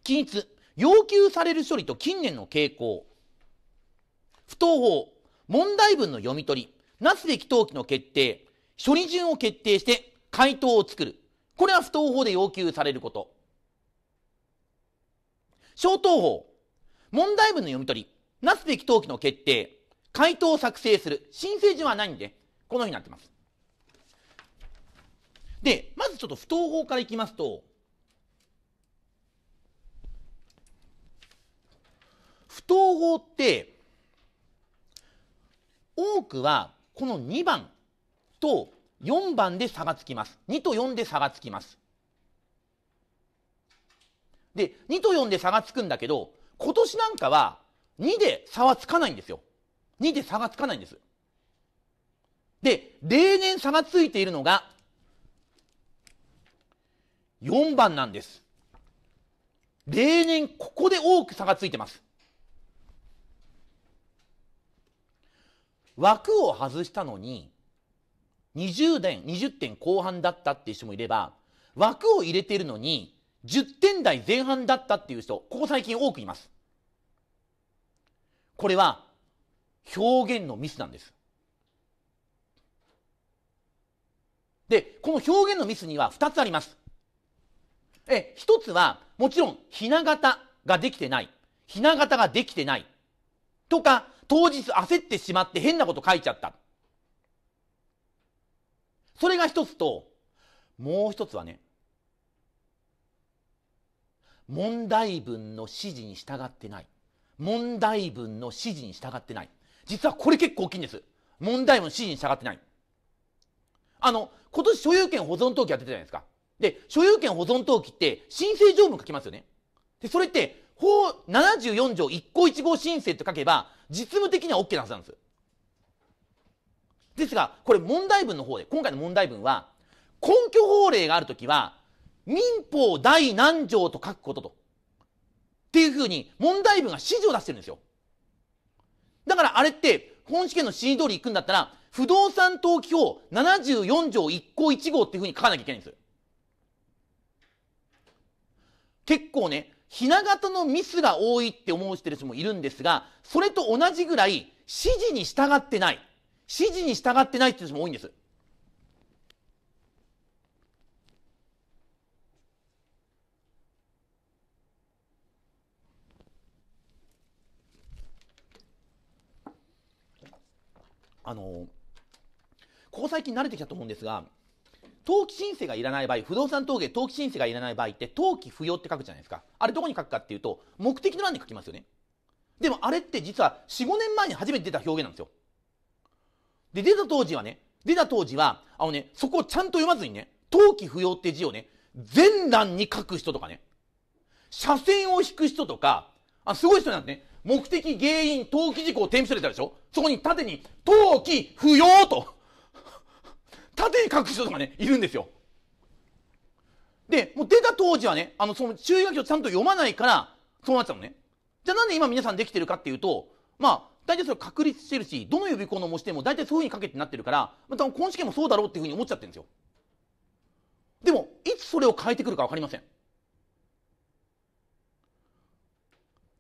記述要求される処理と近年の傾向不当法問題文の読み取りなすべき登記の決定処理順を決定して回答を作るこれは不当法で要求されること小等法問題文の読み取りなすべき登記の決定回答を作成する。申請順はないんで、このようになってます。で、まずちょっと不等法からいきますと、不等法って、多くはこの2番と4番で差がつきます。2と4で差がつきます。で、2と4で差がつくんだけど、今年なんかは2で差はつかないんですよ。にで差がつかないんです。で、例年差がついているのが、4番なんです。例年、ここで多く差がついてます。枠を外したのに、20点、20点後半だったっていう人もいれば、枠を入れているのに、10点台前半だったっていう人、ここ最近多くいます。これは、表現のミスなんです。で、この表現のミスには2つあります。え、1つは、もちろん、ひな型ができてない。ひな型ができてない。とか、当日焦ってしまって変なこと書いちゃった。それが1つと、もう1つはね、問題文の指示に従ってない。問題文の指示に従ってない。実はこれ結構大きいんです問題文指示に従ってないあの今年所有権保存登記が出てたじゃないですかで所有権保存登記って申請条文書きますよねでそれって法74条1項1号申請って書けば実務的には OK なはずなんですですがこれ問題文の方で今回の問題文は根拠法令があるときは民法第何条と書くこととっていうふうに問題文が指示を出してるんですよだからあれって、本試験の指示通り行くんだったら、不動産登記法74条1項1号っていうふうに書かなきゃいけないんです結構ね、ひな形のミスが多いって思うしてる人もいるんですが、それと同じぐらい指示に従ってない。指示に従ってないっていう人も多いんです。あのここ最近慣れてきたと思うんですが登記申請がいらない場合、不動産登記登記申請がいらない場合って、登記不要って書くじゃないですか。あれどこに書くかっていうと、目的の欄に書きますよね。でもあれって実は4、5年前に初めて出た表現なんですよ。で、出た当時はね、出た当時は、あのね、そこをちゃんと読まずにね、登記不要って字をね、全欄に書く人とかね、斜線を引く人とか、あすごい人なんですね。目的、原因、登記事項を添付されたでしょそこに縦に、登記不要と。縦に書く人とかね、いるんですよ。で、もう出た当時はね、あの、その注意書きをちゃんと読まないから、そうなっちゃうのね。じゃあなんで今皆さんできてるかっていうと、まあ、大体それ確立してるし、どの予備校の模試でも大体そういうふうに書けってなってるから、また今試験もそうだろうっていうふうに思っちゃってるんですよ。でも、いつそれを変えてくるか分かりません。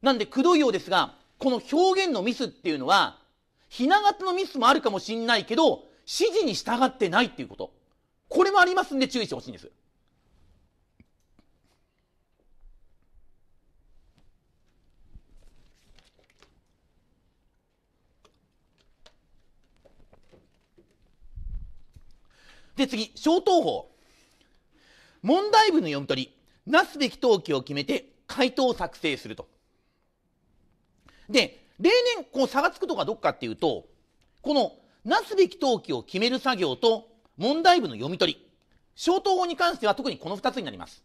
なんで、くどいようですが、この表現のミスっていうのは、ひな形のミスもあるかもしんないけど、指示に従ってないっていうこと。これもありますんで注意してほしいんです。で、次、小東法。問題文の読み取り、なすべき登記を決めて回答を作成すると。で例年こう差がつくとかどっかっていうとこのなすべき登記を決める作業と問題文の読み取り消灯法に関しては特にこの2つになります。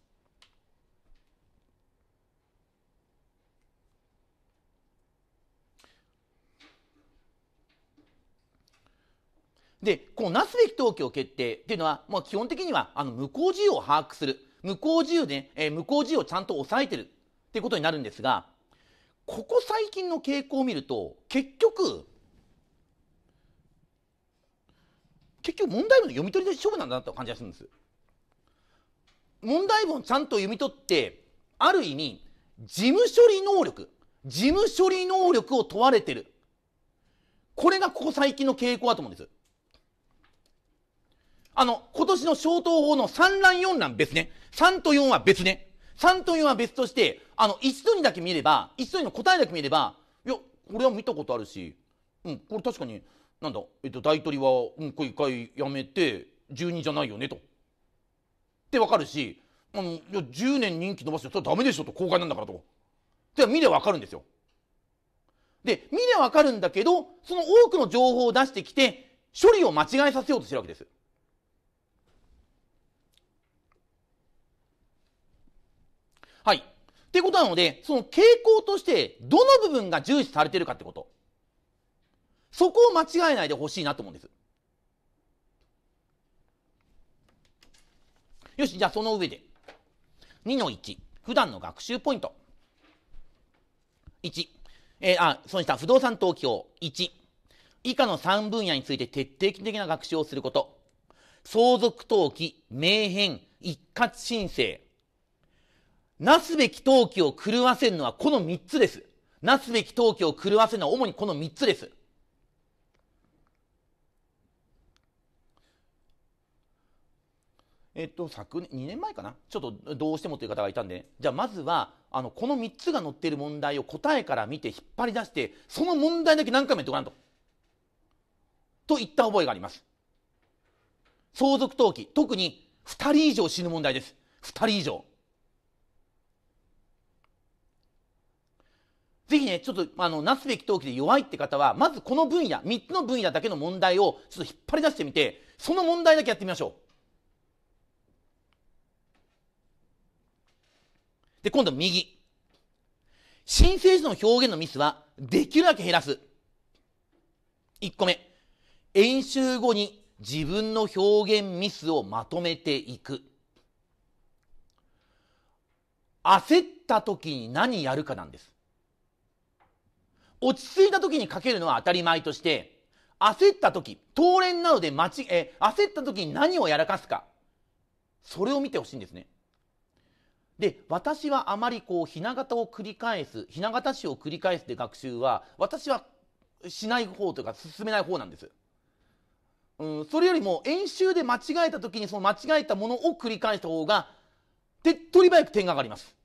でこのなすべき登記を決定っていうのは、まあ、基本的にはあの無効事由を把握する無効事由で、ね、えー、無効事由をちゃんと抑えてるっていうことになるんですがここ最近の傾向を見ると結局結局問題文の読み取りで勝負なんだなと感じがするんです問題文をちゃんと読み取ってある意味事務処理能力事務処理能力を問われてるこれがここ最近の傾向だと思うんですあの今年の消灯法の3欄4欄別ね3と4は別ね3と4は別としてあの一度にだけ見れば一度にの答えだけ見ればいやこれは見たことあるし、うん、これ確かになんだ、えっと、大取りは、うん、これ1回やめて12じゃないよねと。ってわかるしあのいや10年人気伸ばすよそれはダメでしょと公開なんだからと。って見ればわかるんですよ。で見ればわかるんだけどその多くの情報を出してきて処理を間違えさせようとしてるわけです。はい。ってことなので、その傾向として、どの部分が重視されてるかってこと。そこを間違えないでほしいなと思うんです。よし、じゃあその上で。2の1、普段の学習ポイント。1、えー、あ、うした不動産登記法。1、以下の3分野について徹底的な学習をすること。相続登記、名変、一括申請。なすべき陶器を狂わせるのはこの三つです。なすべき陶器を狂わせるのは主にこの3つです。えっと、昨年、2年前かなちょっとどうしてもという方がいたんで、ね、じゃあまずは、あの、この3つが載っている問題を答えから見て引っ張り出して、その問題だけ何回もやってごらんと。と言った覚えがあります。相続登記、特に2人以上死ぬ問題です。2人以上。ぜひね、ちょっと、あの、なすべき投機で弱いって方は、まずこの分野、3つの分野だけの問題をちょっと引っ張り出してみて、その問題だけやってみましょう。で、今度右。新生児の表現のミスは、できるだけ減らす。1個目。演習後に自分の表現ミスをまとめていく。焦った時に何やるかなんです。落ち着いた時にかけるのは当たり前として、焦った時、当連なので間違え、焦った時に何をやらかすか。それを見てほしいんですね。で、私はあまりこう、ひな形を繰り返す、ひな形詞を繰り返すで学習は、私はしない方というか進めない方なんです。うん、それよりも演習で間違えた時にその間違えたものを繰り返した方が手っ取り早く点が上がります。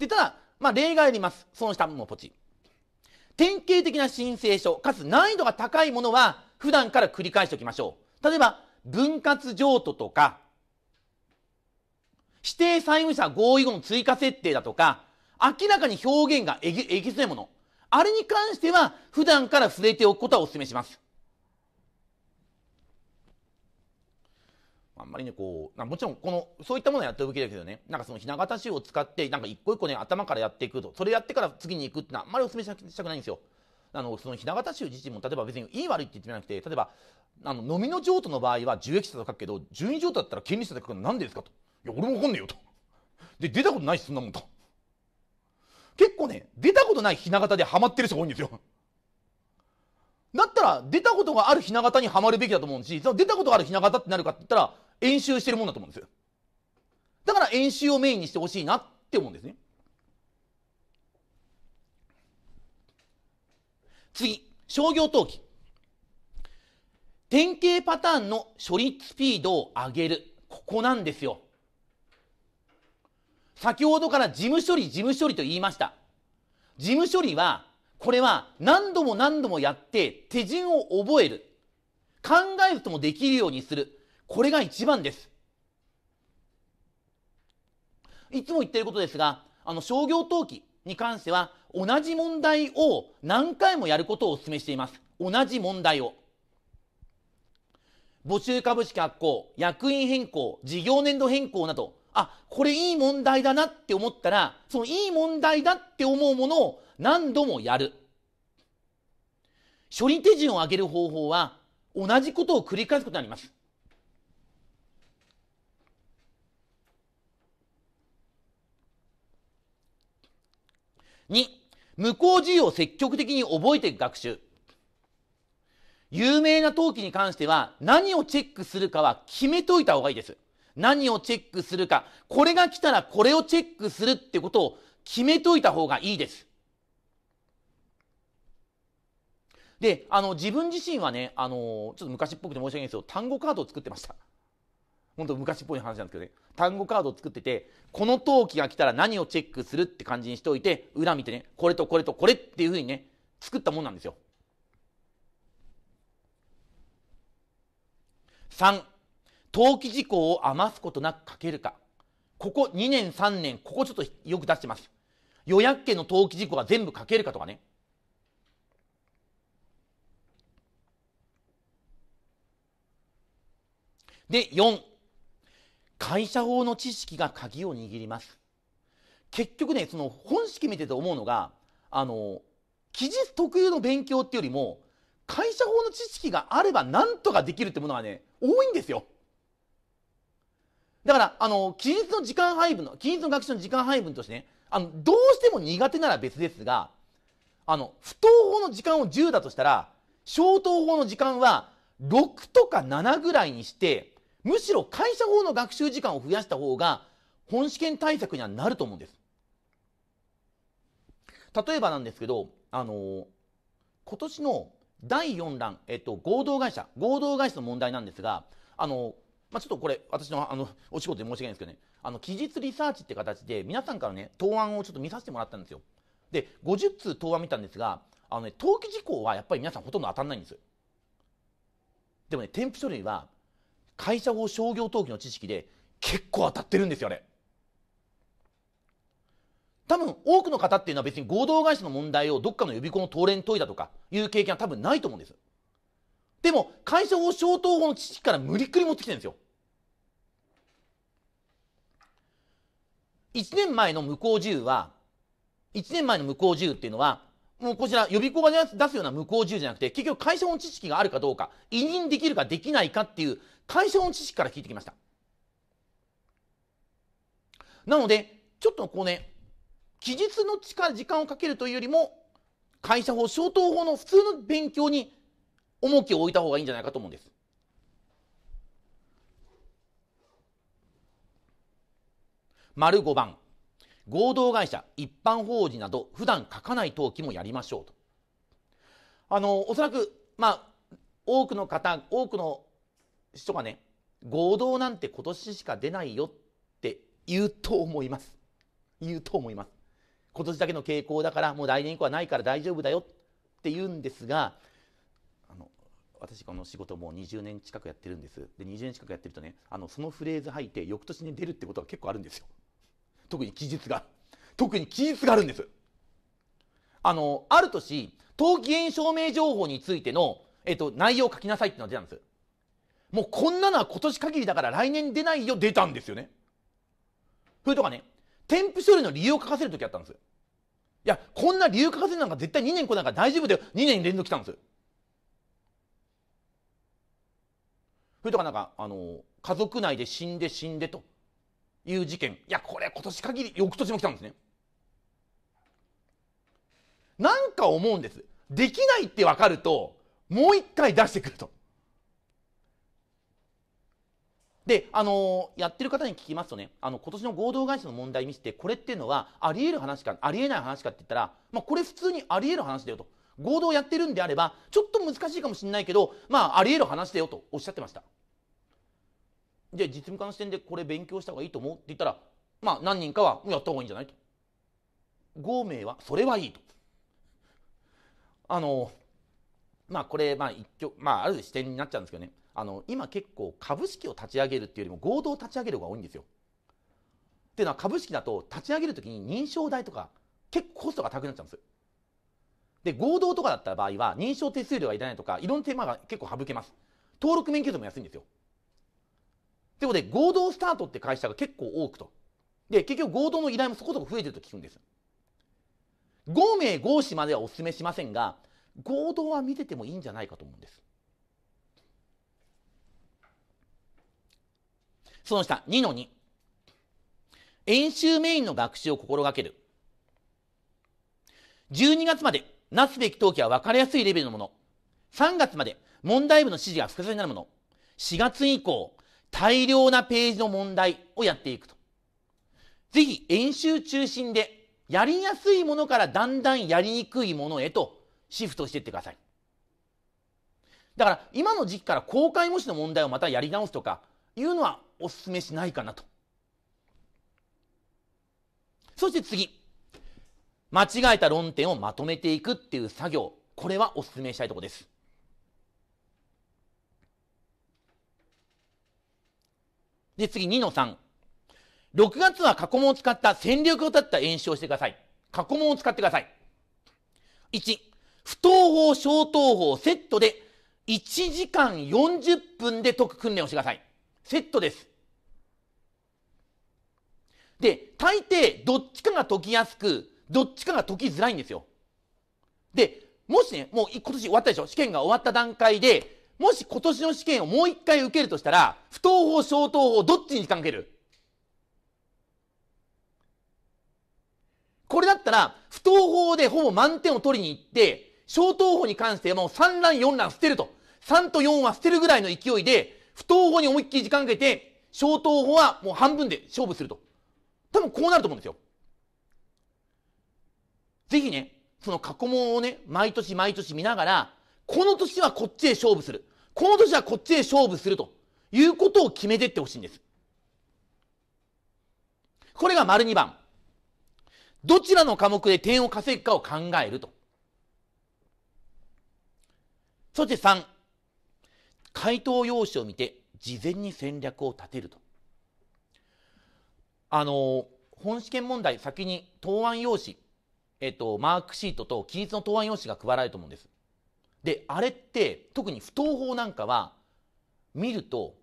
で、ただ、まあ、例外あります。損した分もポチ。典型的な申請書、かつ難易度が高いものは、普段から繰り返しておきましょう。例えば、分割譲渡とか、指定債務者合意後の追加設定だとか、明らかに表現がえげえげつないもの。あれに関しては、普段から触れておくことはお勧めします。まりね、こう、なもちろん、この、そういったものをやってるべきだけどね、なんかその、ひな形集を使って、なんか一個一個ね、頭からやっていくと、それやってから次に行くってのは、あんまりお勧めしたくないんですよ。あの、その、ひな形集自身も、例えば別に、いい悪いって言ってなくて、例えば、あの、飲みの譲渡の場合は、受益者と書くけど、順位譲渡だったら権利者と書くの何ですかと。いや、俺も分かんねえよと。で、出たことないし、そんなもんと。結構ね、出たことないひな形でハマってる人が多いんですよ。だったら、出たことがあるひな形にはまるべきだと思うし、その出たことがあるひな形ってなるかって言ったら、演習してるもんだと思うんですよだから演習をメインにしてほしいなって思うんですね次商業登記典型パターンの処理スピードを上げるここなんですよ先ほどから事務処理事務処理と言いました事務処理はこれは何度も何度もやって手順を覚える考えるともできるようにするこれが一番です。いつも言ってることですが、あの商業登記に関しては、同じ問題を何回もやることをお勧めしています。同じ問題を。募集株式発行、役員変更、事業年度変更など、あ、これいい問題だなって思ったら、そのいい問題だって思うものを何度もやる。処理手順を上げる方法は、同じことを繰り返すことになります。2、無効自由を積極的に覚えていく学習。有名な登記に関しては何をチェックするかは決めといた方がいいです。何をチェックするか、これが来たらこれをチェックするってことを決めといた方がいいです。で、あの、自分自身はね、あの、ちょっと昔っぽくて申し訳ないですけど、単語カードを作ってました。本当昔っぽい話なんですけどね単語カードを作っててこの陶器が来たら何をチェックするって感じにしておいて裏見てねこれとこれとこれっていうふうにね作ったもんなんですよ3登記事項を余すことなく書けるかここ2年3年ここちょっとよく出してます予約権の登記事項が全部書けるかとかねで会社法の知識が鍵を握ります。結局ね、その本式見てて思うのが、あの、記事特有の勉強っていうよりも、会社法の知識があれば何とかできるってものがね、多いんですよ。だから、あの、記述の時間配分の、記述の学習の時間配分としてね、あの、どうしても苦手なら別ですが、あの、不等法の時間を10だとしたら、消灯法の時間は6とか7ぐらいにして、むしろ会社法の学習時間を増やした方が本試験対策にはなると思うんです例えばなんですけどあの今年の第4弾、えっと、合同会社合同会社の問題なんですがあのまあ、ちょっとこれ私のあのお仕事で申し訳ないんですけどねあの期日リサーチって形で皆さんからね答案をちょっと見させてもらったんですよで50通答案見たんですがあの、ね、登記事項はやっぱり皆さんほとんど当たんないんですでもね添付書類は会社法商業登記の知識で結構当たってるんですよね多分多くの方っていうのは別に合同会社の問題をどっかの予備校の東連解いだとかいう経験は多分ないと思うんですでも会社法消灯法の知識から無理くり持ってきてるんですよ1年前の無効自由は1年前の無効自由っていうのはもうこちら予備校が出すような無効自由じゃなくて結局会社法の知識があるかどうか委任できるかできないかっていう対象の知識から聞いてきましたなのでちょっとこうね記述の力時間をかけるというよりも会社法消灯法の普通の勉強に重きを置いた方がいいんじゃないかと思うんです。丸5番合同会社一般法人など普段書かない登記もやりましょうとあのおそらくまあ多くの方多くの人がね合同なんて今年しか出ないよって言うと思います言うと思います今年だけの傾向だからもう来年以降はないから大丈夫だよって言うんですがあの私この仕事もう20年近くやってるんですで20年近くやってるとねあのそのフレーズ吐いて翌年に出るってことが結構あるんですよ特に期日が特に期日があるんですあのある年登記炎証明情報についての、えっと、内容を書きなさいってのが出たんですもうこんなのは今年限りだから来年出ないよ出たんですよねそれとかね添付書類の理由を書かせる時あったんですいやこんな理由書かせるなんか絶対2年来ないから大丈夫だよ2年連続来たんですそれとかなんかあの家族内で死んで死んでという事件いやこれ今年限り翌年も来たんですねなんか思うんですできないって分かるともう一回出してくるとで、あのー、やってる方に聞きますとね、あの、今年の合同会社の問題見せて、これっていうのは、ありえる話か、ありえない話かって言ったら、まあ、これ普通にありえる話だよと。合同やってるんであれば、ちょっと難しいかもしれないけど、まあ、ありえる話だよとおっしゃってました。で、実務家の視点でこれ勉強した方がいいと思うって言ったら、まあ、何人かは、やった方がいいんじゃないと。5名は、それはいいと。あのー、まあ、これ、まあ、一挙、まあ、ある視点になっちゃうんですけどね。あの今結構株式を立ち上げるっていうよりも合同立ち上げる方が多いんですよ。っていうのは株式だと立ち上げる時に認証代とか結構コストが高くなっちゃうんです。で合同とかだった場合は認証手数料がいらないとかいろんな手間が結構省けます。登録免許証も安いんですよ。ということで合同スタートって会社が結構多くと。で結局合同の依頼もそこそこ増えてると聞くんです。5名合資まではお勧めしませんが合同は見ててもいいんじゃないかと思うんです。その下、2の2。演習メインの学習を心がける。12月まで、なすべき登記は分かりやすいレベルのもの。3月まで、問題部の指示が複雑になるもの。4月以降、大量なページの問題をやっていくと。ぜひ演習中心で、やりやすいものからだんだんやりにくいものへとシフトしていってください。だから今の時期から公開模試の問題をまたやり直すとかいうのはお勧めしないかなと。そして次。間違えた論点をまとめていくっていう作業。これはお勧めしたいところです。で、次2の3。6月は過去問を使った戦略を立った演習をしてください。過去問を使ってください。1、不等法、小等法セットで1時間40分で解く訓練をしてください。セットです。で、大抵どっちかが解きやすく、どっちかが解きづらいんですよ。で、もしね、もう今年終わったでしょ試験が終わった段階で、もし今年の試験をもう一回受けるとしたら、不当法、小当法、どっちに時間かけるこれだったら、不当法でほぼ満点を取りに行って、小当法に関してはもう3欄4欄捨てると。3と4は捨てるぐらいの勢いで、不当法に思いっきり時間かけて、小当法はもう半分で勝負すると。多分こうなると思うんですよ。ぜひね、その過去問をね、毎年毎年見ながら、この年はこっちへ勝負する。この年はこっちへ勝負するということを決めてってほしいんです。これが丸2番。どちらの科目で点を稼ぐかを考えると。そして3、回答用紙を見て事前に戦略を立てると。あの本試験問題先に答案用紙、えっと、マークシートと規律の答案用紙が配られると思うんですであれって特に不等法なんかは見ると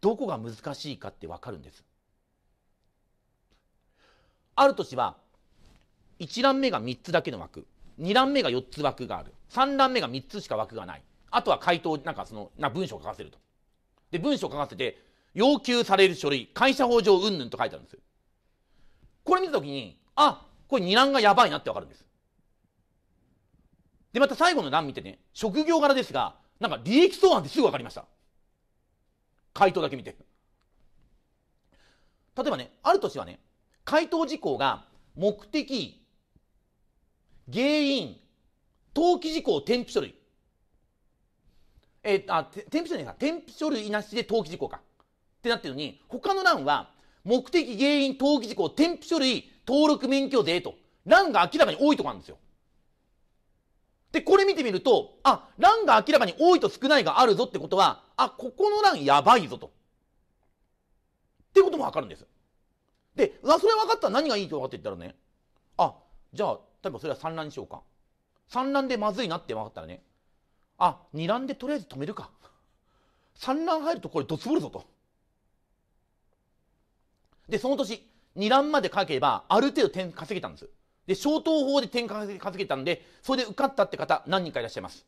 どこが難しいかって分かるんですある年は1段目が3つだけの枠2段目が4つ枠がある3段目が3つしか枠がないあとは回答なんかそのな文章を書かせるとで文章を書かせて要求される書類会社法上うんぬんと書いてあるんですよこれ見た時にあこれ二覧がやばいなってわかるんですでまた最後の欄見てね職業柄ですがなんか利益相談ってすぐ分かりました回答だけ見て例えばねある年はね回答事項が目的原因登記事項添付書類えー、あ添付書類か添付書類なしで登記事項かってなってるのに他の欄は目的原因登記事項添付書類登録免許税と欄が明らかに多いとこあるんですよ。で、これ見てみると、あ、欄が明らかに多いと少ないがあるぞってことは、あ、ここの欄やばいぞと。ってこともわかるんです。で、あ、それ分かったら何がいいとかって言ったらね、あ、じゃあ、例えばそれは産卵にしようか。産卵でまずいなって分かったらね、あ、二卵でとりあえず止めるか。産卵入るとこれドつぼるぞと。で、その年、2段まで書けば、ある程度点稼げたんです。で、消灯法で点稼げたんで、それで受かったって方、何人かいらっしゃいます。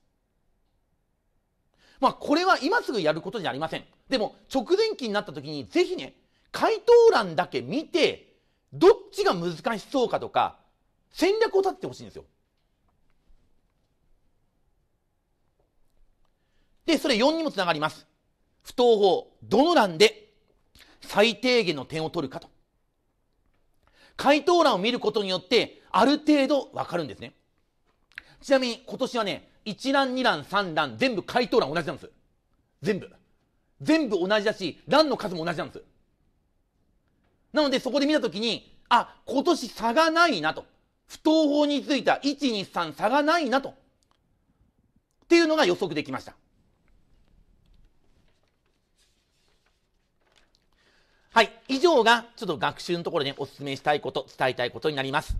まあ、これは今すぐやることじゃありません。でも、直前期になった時に、ぜひね、回答欄だけ見て、どっちが難しそうかとか、戦略を立ててほしいんですよ。で、それ4にもつながります。不当法、どの欄で最低限の点を取るかと。回答欄を見ることによって、ある程度わかるんですね。ちなみに今年はね、1欄、2欄、3欄、全部回答欄同じなんです。全部。全部同じだし、欄の数も同じなんです。なのでそこで見たときに、あ、今年差がないなと。不等法についた1、2、3差がないなと。っていうのが予測できました。はい。以上が、ちょっと学習のところでお勧めしたいこと、伝えたいことになります。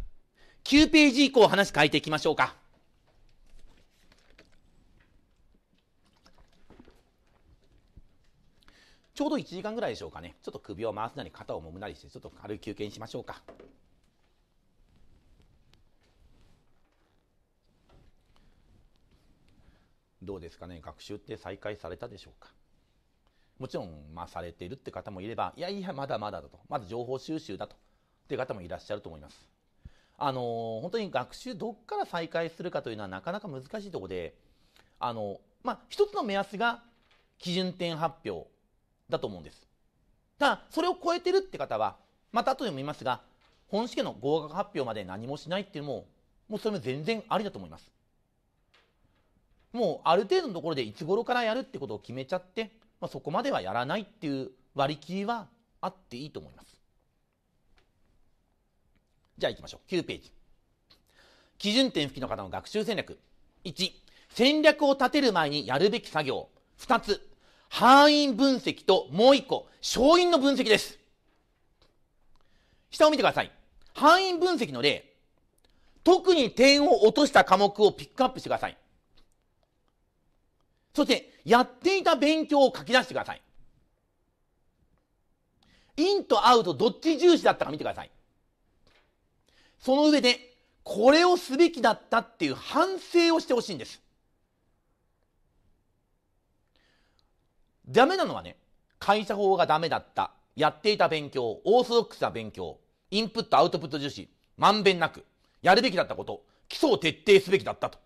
9ページ以降話変えていきましょうか。ちょうど1時間ぐらいでしょうかね。ちょっと首を回すなり、肩を揉むなりして、ちょっと軽い休憩にしましょうか。どうですかね。学習って再開されたでしょうか。もちろん、まあ、されているって方もいれば、いやいや、まだまだだと、まだ情報収集だと、っていう方もいらっしゃると思います。あの、本当に学習どっから再開するかというのはなかなか難しいところで、あの、まあ、一つの目安が基準点発表だと思うんです。ただ、それを超えてるって方は、また後でも言いますが、本試験の合格発表まで何もしないっていうのも、もうそれも全然ありだと思います。もうある程度のところでいつ頃からやるってことを決めちゃって、まあ、そこまではやらないっていう割り切りはあっていいと思います。じゃあ行きましょう。9ページ。基準点付きの方の学習戦略。1、戦略を立てる前にやるべき作業。2つ、範囲分析ともう1個、勝因の分析です。下を見てください。範囲分析の例。特に点を落とした科目をピックアップしてください。そして、やっていた勉強を書き出してください。インとアウトどっち重視だったか見てください。その上で、これをすべきだったっていう反省をしてほしいんです。ダメなのはね、会社法がダメだった、やっていた勉強、オーソドックスな勉強、インプットアウトプット重視、まんべんなく、やるべきだったこと、基礎を徹底すべきだったと。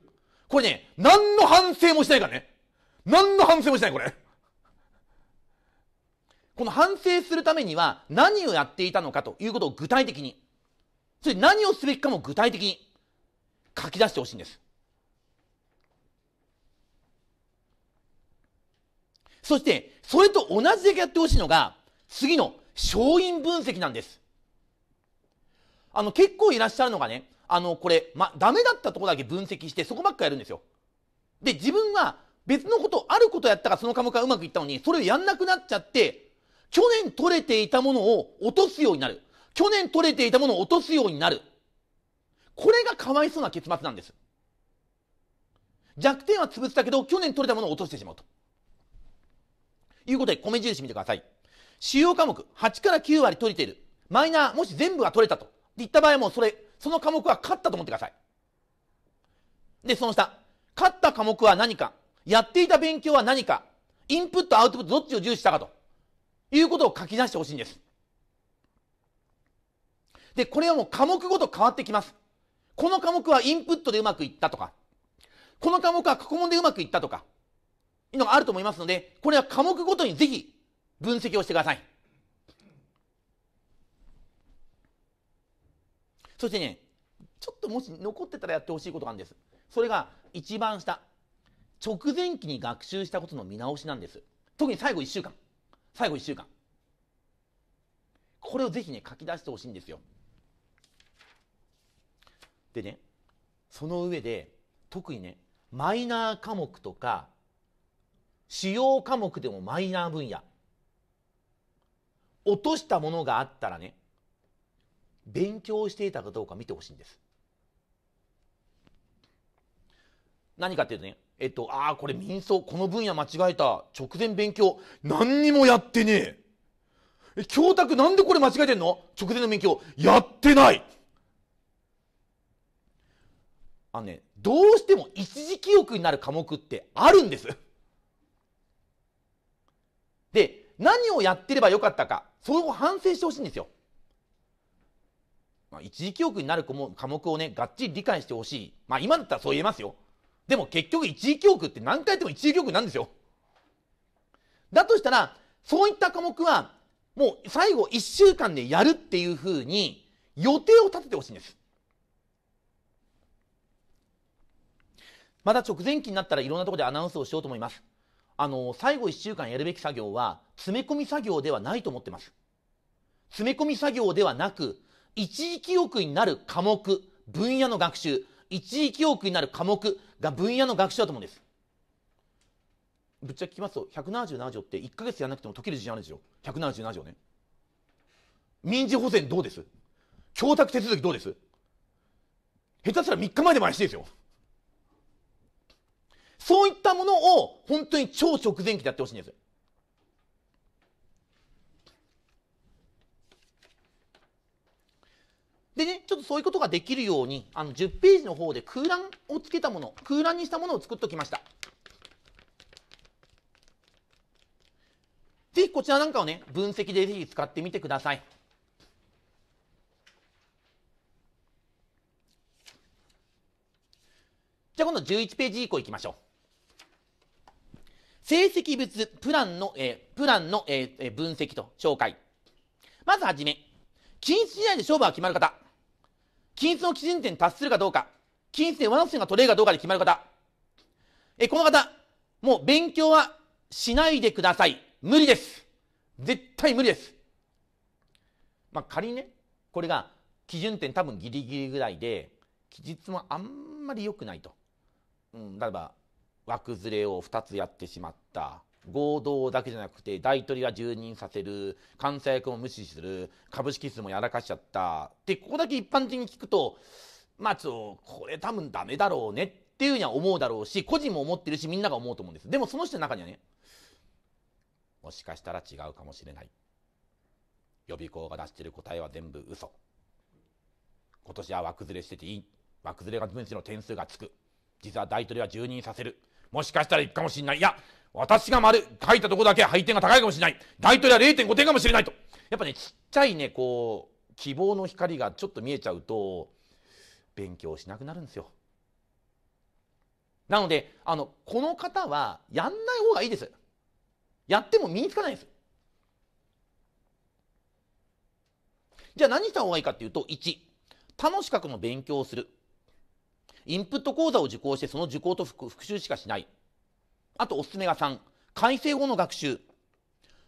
これね、何の反省もしないからね。何の反省もしない、これ。この反省するためには何をやっていたのかということを具体的に、それ何をすべきかも具体的に書き出してほしいんです。そして、それと同じだけやってほしいのが、次の勝因分析なんです。あの、結構いらっしゃるのがね、あの、これ、ま、ダメだったとこだけ分析して、そこばっかやるんですよ。で、自分は別のことあることやったらその科目がうまくいったのにそれをやんなくなっちゃって去年取れていたものを落とすようになる去年取れていたものを落とすようになるこれがかわいそうな結末なんです弱点は潰したけど去年取れたものを落としてしまうということで米印見てください主要科目8から9割取れているマイナーもし全部が取れたと言った場合もそれその科目は勝ったと思ってくださいでその下勝った科目は何かやっていた勉強は何か、インプット、アウトプット、どっちを重視したかということを書き出してほしいんです。で、これはもう科目ごと変わってきます。この科目はインプットでうまくいったとか、この科目は過去問でうまくいったとか、いうのがあると思いますので、これは科目ごとにぜひ分析をしてください。そしてね、ちょっともし残ってたらやってほしいことがあるんです。それが一番下。直前期に学習したことの見直しなんです特に最後1週間最後1週間これをぜひね書き出してほしいんですよでねその上で特にねマイナー科目とか主要科目でもマイナー分野落としたものがあったらね勉強していたかどうか見てほしいんです何かっていうとねえっと、ああ、これ民葬、この分野間違えた。直前勉強。何にもやってねえ。え、教託なんでこれ間違えてんの直前の勉強。やってないあのね、どうしても一時記憶になる科目ってあるんです。で、何をやってればよかったか、それを反省してほしいんですよ。まあ、一時記憶になる科目をね、がっちり理解してほしい。まあ今だったらそう言えますよ。でも結局一時記憶って何回やっても一時記憶なんですよ。だとしたら、そういった科目は、もう最後1週間でやるっていうふうに予定を立ててほしいんです。また直前期になったらいろんなところでアナウンスをしようと思います。あの、最後1週間やるべき作業は、詰め込み作業ではないと思ってます。詰め込み作業ではなく、一時記憶になる科目、分野の学習、一時記憶になる科目が分野の学習だと思うんです。ぶっちゃけ聞きますと177条って1か月やらなくても解ける自信あるんですよ177条ね民事保全どうです供託手続きどうです下手したら3日前でも怪しいですよそういったものを本当に超直前期でやってほしいんですでね、ちょっとそういうことができるように、あの、10ページの方で空欄をつけたもの、空欄にしたものを作っておきました。ぜひこちらなんかをね、分析でぜひ使ってみてください。じゃあ今度11ページ以降いきましょう。成績物プランの、えー、プランの、えー、分析と紹介。まずはじめ、禁止試合で勝負が決まる方。均一の基準点に達するかどうか、均一点1線が取れるかどうかで決まる方。え、この方、もう勉強はしないでください。無理です。絶対無理です。まあ、仮にね、これが基準点多分ギリギリぐらいで、期日もあんまり良くないと。うん、例えば、枠ずれを2つやってしまった。合同だけじゃなくて大取りは住人させる関西役も無視する株式数もやらかしちゃったでここだけ一般的に聞くとまあちょこれ多分ダメだろうねっていうには思うだろうし個人も思ってるしみんなが思うと思うんですでもその人の中にはねもしかしたら違うかもしれない予備校が出してる答えは全部嘘今年は枠ずれしてていい枠ずれが分子の点数がつく実は大統領は住0人させるもしかしたらいくかもしれないいや私が丸書いたとこだけ配点が高いかもしれない。大統領は0.5点かもしれないと。やっぱね、ちっちゃいね、こう、希望の光がちょっと見えちゃうと、勉強しなくなるんですよ。なので、あの、この方はやんない方がいいです。やっても身につかないです。じゃあ何した方がいいかっていうと、1、他の資格の勉強をする。インプット講座を受講してその受講と復習しかしない。あとおすすめが3、改正後の学習。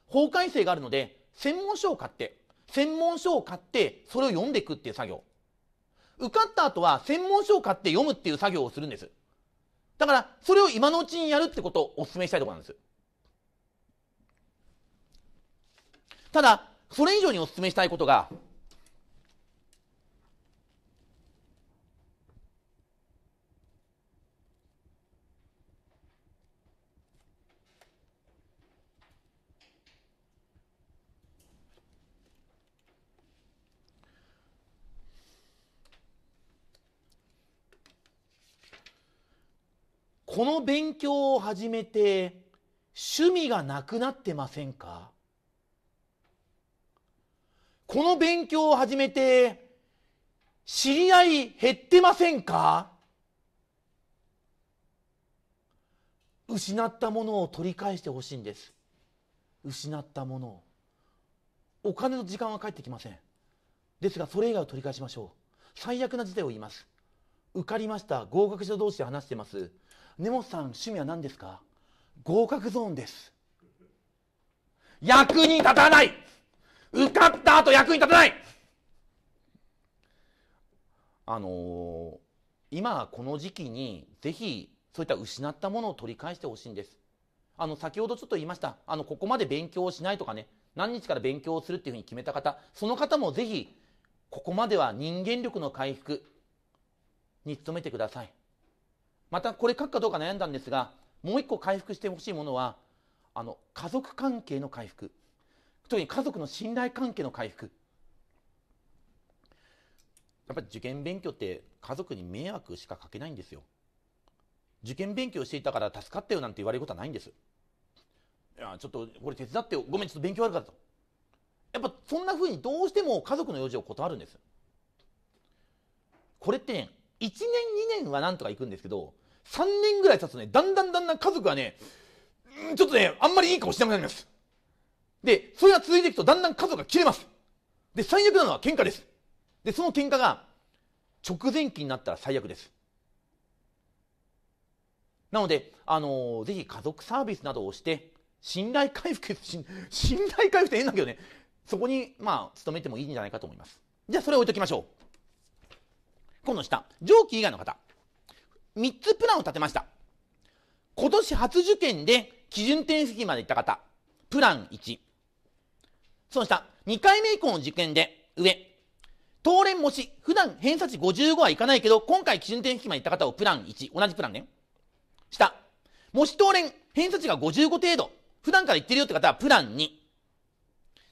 法改正があるので、専門書を買って、専門書を買って、それを読んでいくっていう作業。受かった後は専門書を買って読むっていう作業をするんです。だから、それを今のうちにやるってことをお勧めしたいところなんです。ただ、それ以上にお勧めしたいことが、この勉強を始めて趣味がなくなってませんかこの勉強を始めて知り合い減ってませんか失ったものを取り返してほしいんです失ったものをお金の時間は返ってきませんですがそれ以外を取り返しましょう最悪な事態を言います受かりました合格者同士で話してます根本さん趣味は何ですか合格ゾーンです役に立たない受かった後役に立たないあのー、今この時期にぜひそういった失ったものを取り返してほしいんですあの先ほどちょっと言いましたあのここまで勉強をしないとかね何日から勉強をするっていうふうに決めた方その方もぜひここまでは人間力の回復に努めてくださいまたこれ書くかどうか悩んだんですがもう一個回復してほしいものはあの家族関係の回復特に家族の信頼関係の回復やっぱり受験勉強って家族に迷惑しかかけないんですよ受験勉強していたから助かったよなんて言われることはないんですいやちょっとこれ手伝ってよごめんちょっと勉強あるからとやっぱそんなふうにどうしても家族の用事を断るんですこれってね1年2年はなんとかいくんですけど3年ぐらい経つとね、だんだんだんだん家族がね、ちょっとね、あんまりいい顔しなくなります。で、それが続いていくと、だんだん家族が切れます。で、最悪なのは喧嘩です。で、その喧嘩が、直前期になったら最悪です。なので、あのー、ぜひ家族サービスなどをして、信頼回復、信頼回復って変だけどね、そこに、まあ、努めてもいいんじゃないかと思います。じゃあ、それを置いときましょう。今度下、上記以外の方。3つプランを立てました。今年初受験で基準点付まで行った方、プラン1。その下、2回目以降の受験で、上。当連模試、普段偏差値55はいかないけど、今回基準点付まで行った方をプラン1。同じプランね。下、模試当連、偏差値が55程度。普段から行ってるよって方はプラン2。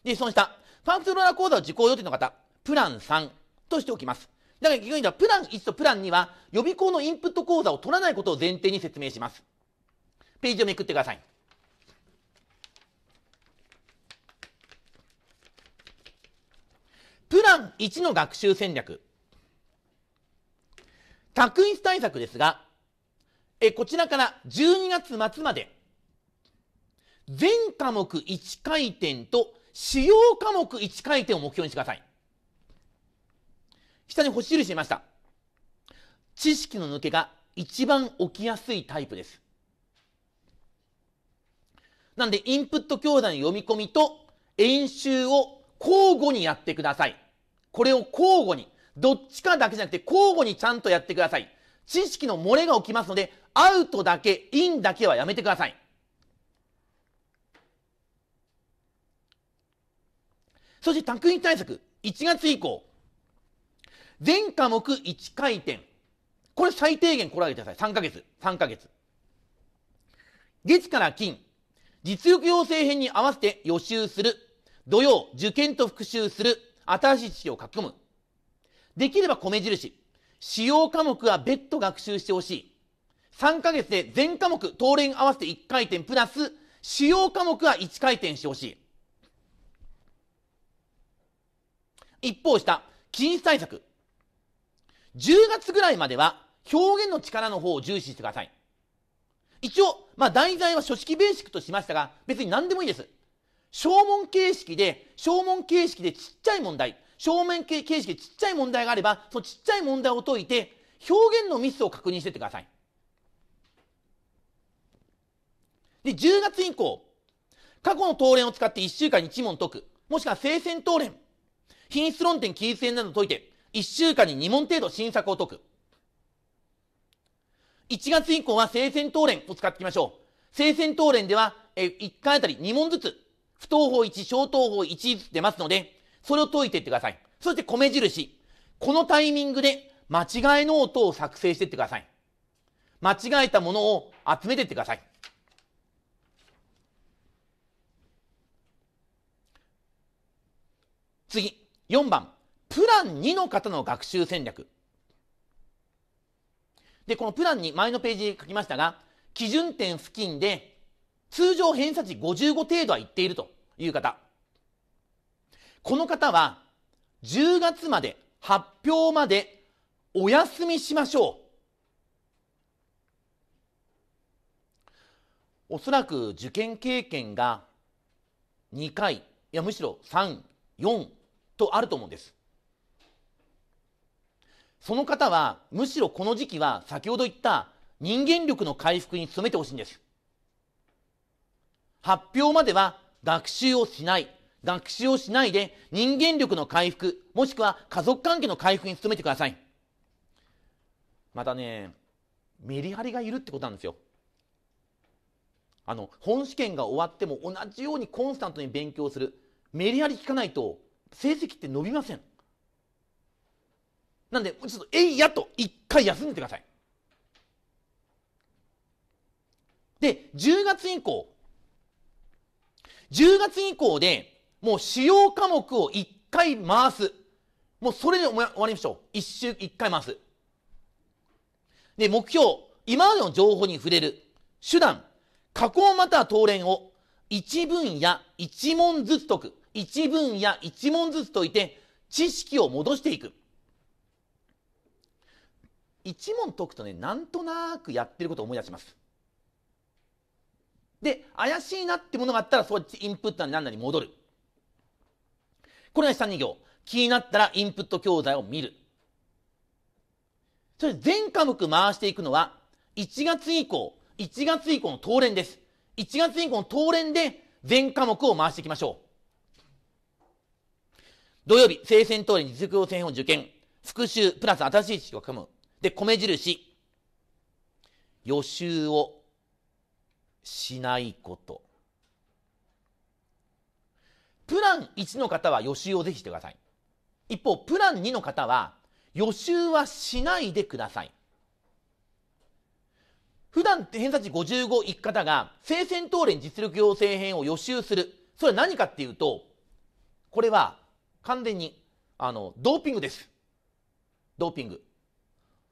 で、その下、ァンクトローラー講座を受講予定の方、プラン3としておきます。だから逆にプラン1とプラン2は予備校のインプット講座を取らないことを前提に説明します。ページをめくってください。プラン1の学習戦略。卓一対策ですが、えこちらから12月末まで、全科目1回転と主要科目1回転を目標にしてください。下に星印しました。知識の抜けが一番起きやすいタイプです。なんで、インプット教材の読み込みと演習を交互にやってください。これを交互に、どっちかだけじゃなくて交互にちゃんとやってください。知識の漏れが起きますので、アウトだけ、インだけはやめてください。そして、託員対策。1月以降、全科目1回転。これ最低限こらえてください。3ヶ月。3ヶ月。月から金。実力養成編に合わせて予習する。土曜、受験と復習する。新しい知識を書き込む。できれば米印。使用科目は別途学習してほしい。3ヶ月で全科目、当連合わせて1回転プラス、使用科目は1回転してほしい。一方した、禁止対策。10月ぐらいまでは表現の力の方を重視してください。一応、まあ、題材は書式ベーシックとしましたが、別に何でもいいです。小問形式で、小問形式でちっちゃい問題、証面形式でちっちゃい問題があれば、そのちっちゃい問題を解いて、表現のミスを確認していってください。で、10月以降、過去の答練を使って1週間に1問解く、もしくは聖戦答練、品質論点、記述点など解いて、1週間に2問程度新作を解く。1月以降は生鮮答練を使っていきましょう。生鮮答練では、え1回あたり2問ずつ、不等法1、小等法1ずつ出ますので、それを解いていってください。そして米印。このタイミングで間違いノートを作成していってください。間違えたものを集めていってください。次、4番。プラン2の方の学習戦略。で、このプラン2、前のページ書きましたが、基準点付近で通常偏差値55程度はいっているという方。この方は、10月まで、発表までお休みしましょう。おそらく受験経験が2回、いやむしろ3、4とあると思うんです。その方はむしろこの時期は先ほど言った人間力の回復に努めてほしいんです発表までは学習をしない学習をしないで人間力の回復もしくは家族関係の回復に努めてくださいまたねメリハリがいるってことなんですよあの本試験が終わっても同じようにコンスタントに勉強するメリハリ効かないと成績って伸びませんなんでちょっと「えいや」と一回休んでてくださいで10月以降10月以降でもう主要科目を1回回すもうそれで終わりましょう1週1回回すで目標今までの情報に触れる手段加工または当連を1分や1問ずつ解く1分や1問ずつ解いて知識を戻していく1問解くとねなんとなくやってることを思い出しますで怪しいなってものがあったらそっちインプットなり何なり戻るこれが下2行気になったらインプット教材を見るそれ全科目回していくのは1月以降1月以降の当連です1月以降の当連で全科目を回していきましょう土曜日、聖戦当に実力予選を受験、復習、プラス新しい知識を組む。で、米印。予習をしないこと。プラン1の方は予習をぜひしてください。一方、プラン2の方は予習はしないでください。普段って偏差値55行く方が、生戦当連実力養成編を予習する。それは何かっていうと、これは完全に、あの、ドーピングです。ドーピング。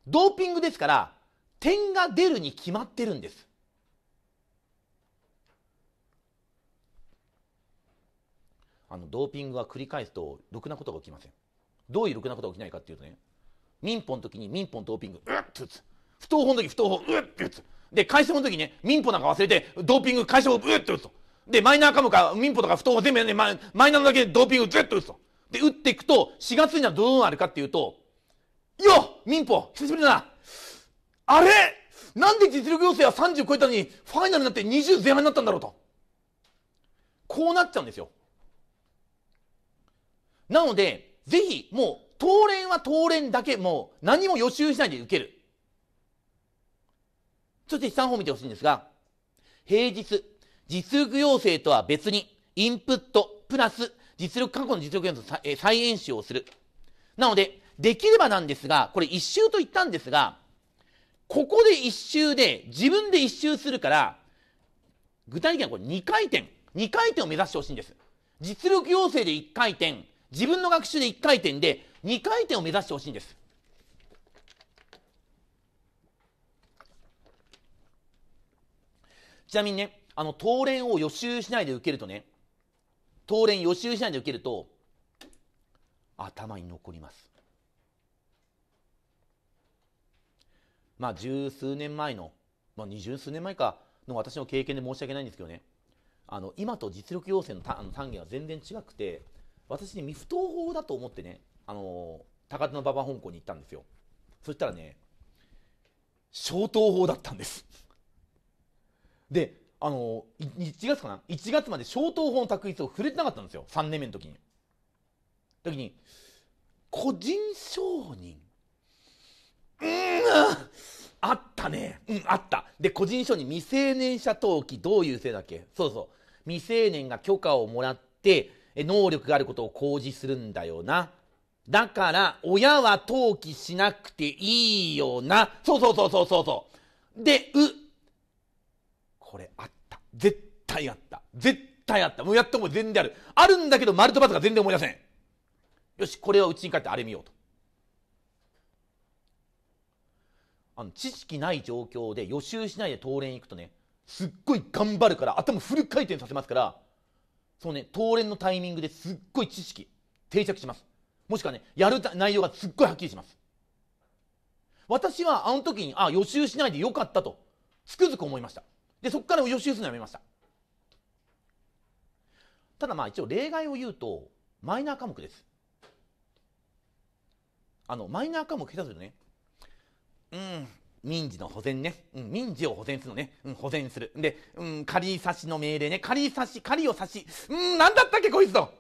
ドーピングですから点が出るに決まってるんです。あのドーピングは繰り返すとろくなことが起きません。どういうろくなことが起きないかっていうとね民法の時に民法ドーピングうっ打つ不当法の時不当法うっ打つで会社法の時ね民法なんか忘れてドーピング会社法うって打つとでマイナー科目か民法とか不当法全部やんねマイナーだけでドーピングずっと打つとで打っていくと4月にはどうなるかっていうとよ民法久しぶりだなあれなんで実力要請は30超えたのにファイナルになって20前半になったんだろうとこうなっちゃうんですよなのでぜひもう当連は当連だけもう何も予習しないで受けるそして下の方見てほしいんですが平日実力要請とは別にインプットプラス実力過去の実力要請の再演習をするなのでできればなんですが、これ一周と言ったんですが、ここで一周で、自分で一周するから、具体的にはこれ2回転、2回転を目指してほしいんです。実力要請で1回転、自分の学習で1回転で、2回転を目指してほしいんです。ちなみにね、あの、当練を予習しないで受けるとね、当練予習しないで受けると、頭に残ります。まあ、十数年前の、まあ、二十数年前かの私の経験で申し訳ないんですけどね、あの今と実力要請の単元は全然違くて、私に未不当法だと思ってね、あの高田馬場本校に行ったんですよ。そしたらね、消灯法だったんですで、あの1月かな、1月まで消灯法の択一を触れてなかったんですよ、3年目の時に。時に、個人承認あったね。うん、あった。で、個人証に未成年者登記、どういうせいだっけそうそう。未成年が許可をもらって、能力があることを公示するんだよな。だから、親は登記しなくていいよな。そうそうそうそうそうそう。で、う。これあった。絶対あった。絶対あった。もうやっとも全然ある。あるんだけど、丸と×が全然思い出せん。よし、これはうちに帰ってあれ見ようと。あの知識ない状況で予習しないで登連行くとねすっごい頑張るから頭フル回転させますからそのね登連のタイミングですっごい知識定着しますもしくはねやる内容がすっごいはっきりします私はあの時にあ予習しないでよかったとつくづく思いましたでそこから予習するのやめましたただまあ一応例外を言うとマイナー科目ですあのマイナー科目下手するとねうん民事の保全ね、うん、民事を保全するのね、うん、保全する。で、うん、仮差しの命令ね、仮差し、仮を差し、うん、なんだったっけ、こいつと。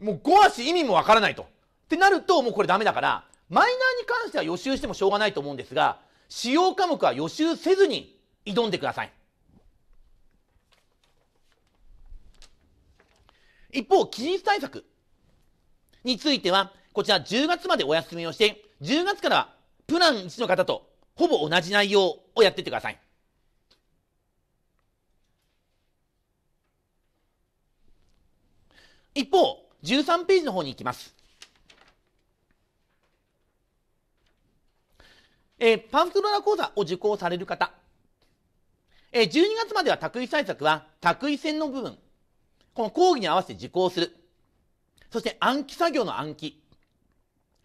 もう、5足意味もわからないと。ってなると、もうこれダメだから、マイナーに関しては予習してもしょうがないと思うんですが、使用科目は予習せずに挑んでください。一方、期日対策については、こちら10月までお休みをして、10月からプラン1の方とほぼ同じ内容をやってってください。一方、13ページの方に行きます。えー、パンクロラ講座を受講される方、えー、12月までは託位対策は、託位戦の部分、この講義に合わせて受講する、そして暗記作業の暗記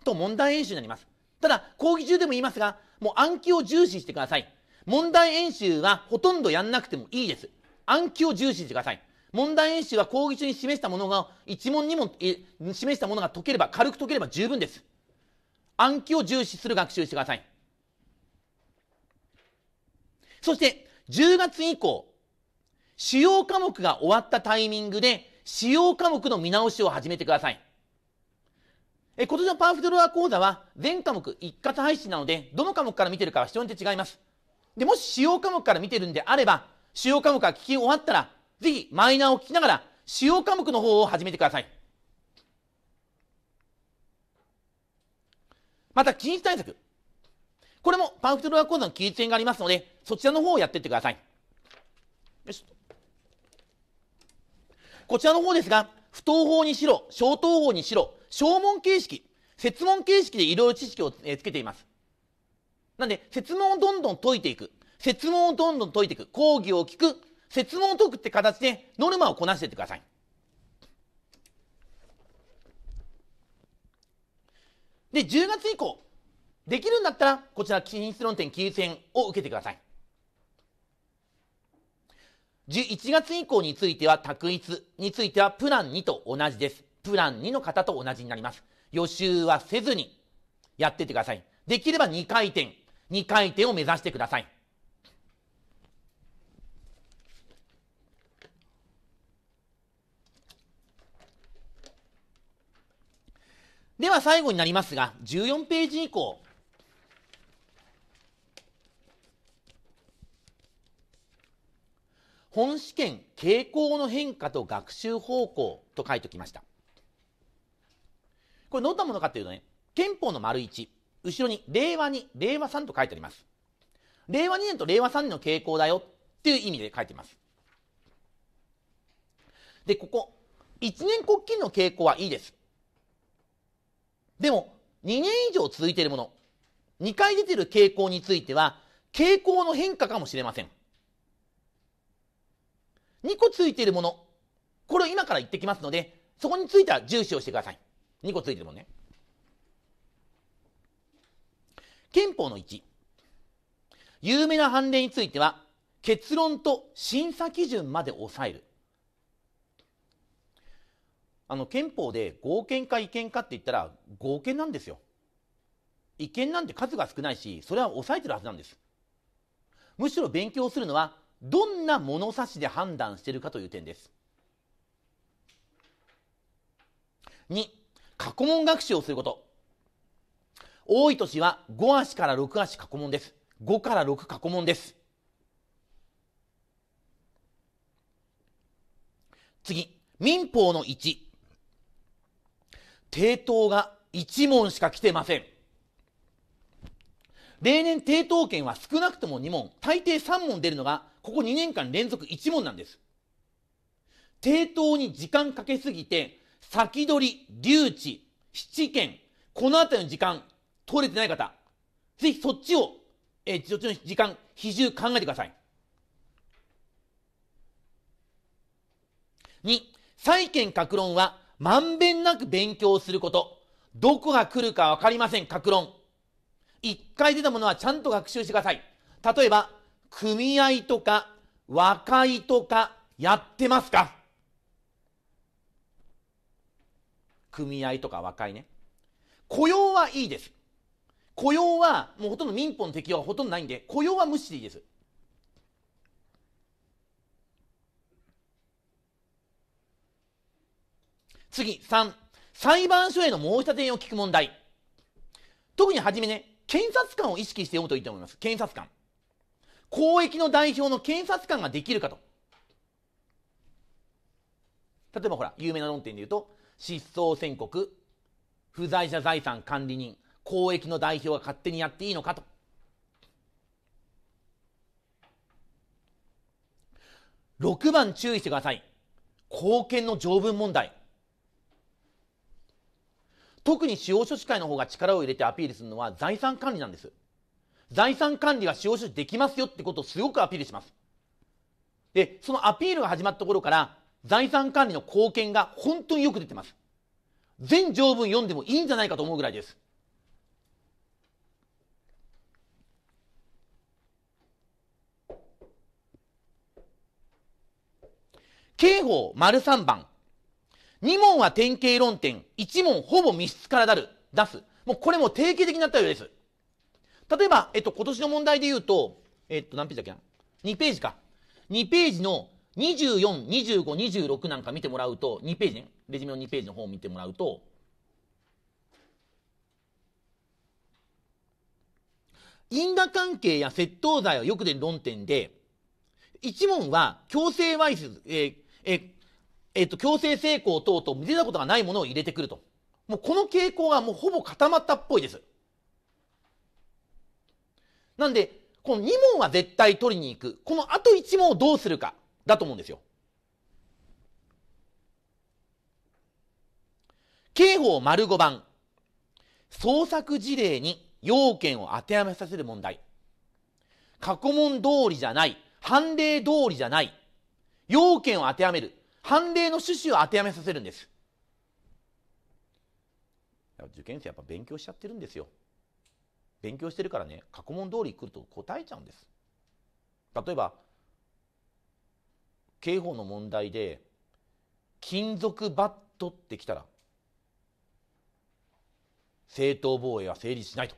と問題演習になります。ただ、講義中でも言いますが、もう暗記を重視してください。問題演習はほとんどやんなくてもいいです。暗記を重視してください。問題演習は講義中に示したものが、1問2問示したものが解ければ、軽く解ければ十分です。暗記を重視する学習してください。そして、10月以降、主要科目が終わったタイミングで、主要科目の見直しを始めてください。え今年のパーフェクトローラー講座は全科目一括配信なので、どの科目から見てるかは非常に違います。で、もし主要科目から見てるんであれば、主要科目が聞き終わったら、ぜひマイナーを聞きながら、主要科目の方を始めてください。また、禁止対策。これもパンフェトローラー講座の記述編がありますので、そちらの方をやっていってください。よし。こちらの方ですが、不等法にしろ、小等法にしろ、小問形式、設問形式でいろいろ知識をつけています。なんで、設問をどんどん解いていく。設問をどんどん解いていく。講義を聞く。設問を解くって形でノルマをこなしていってください。で、10月以降、できるんだったら、こちら、均一論点記述を受けてください。11月以降については、択一については、プラン2と同じです。プラン2の方と同じになります。予習はせずにやってってください。できれば2回転、2回転を目指してください。では最後になりますが、14ページ以降、本試験傾向の変化と学習方向と書いておきました。これどんなものかというとね、憲法の丸1、後ろに令和2、令和3と書いてあります。令和2年と令和3年の傾向だよっていう意味で書いてます。で、ここ、1年国旗の傾向はいいです。でも、2年以上続いているもの、2回出ている傾向については、傾向の変化かもしれません。2個ついているもの、これを今から言ってきますので、そこについては重視をしてください。2個ついてるもんね憲法の1有名な判例については結論と審査基準まで抑えるあの憲法で合憲か違憲かって言ったら合憲なんですよ違憲なんて数が少ないしそれは抑えてるはずなんですむしろ勉強するのはどんな物差しで判断してるかという点です2過去問学習をすること。多い年は5足から6足過去問です。5から6過去問です。次、民法の1。定答が1問しか来てません。例年定答権は少なくとも2問、大抵3問出るのが、ここ2年間連続1問なんです。定答に時間かけすぎて、先取り、留置、七件、このあたりの時間、取れてない方、ぜひそっちを、えー、そっちの時間、比重考えてください。2、債権格論は、まんべんなく勉強すること。どこが来るかわかりません、格論。一回出たものはちゃんと学習してください。例えば、組合とか、和解とか、やってますか組合とか和解ね雇用はいいです雇用はもうほとんど民法の適用はほとんどないんで雇用は無視でいいです次3裁判所への申し立てを聞く問題特に初めね検察官を意識して読むといいと思います検察官公益の代表の検察官ができるかと例えばほら有名な論点で言うと失踪宣告不在者財産管理人公益の代表が勝手にやっていいのかと6番注意してください貢献の条文問題特に司法書士会の方が力を入れてアピールするのは財産管理なんです財産管理は司法書士できますよってことをすごくアピールしますでそのアピールが始まった頃から財産管理の貢献が本当によく出てます。全条文読んでもいいんじゃないかと思うぐらいです。刑法丸3番。2問は典型論点、1問ほぼ密室からだる、出す。もうこれも定型的になったようです。例えば、えっと、今年の問題で言うと、えっと、何ページだっけな ?2 ページか。2ページの24、25、26なんか見てもらうと、2ページね、レジュメの2ページの方を見てもらうと、因果関係や窃盗罪はよく出る論点で、一問は強制わいせつ、えー、えー、えっと、強制性交等々見せたことがないものを入れてくると。もうこの傾向がもうほぼ固まったっぽいです。なんで、この2問は絶対取りに行く。このあと1問をどうするか。だと思うんですよ。刑法丸5番、捜索事例に要件を当てはめさせる問題。過去問通りじゃない、判例通りじゃない、要件を当てはめる、判例の趣旨を当てはめさせるんです。受験生やっぱ勉強しちゃってるんですよ。勉強してるからね、過去問通り来ると答えちゃうんです。例えば、刑法の問題で金属バットってきたら正当防衛は成立しないと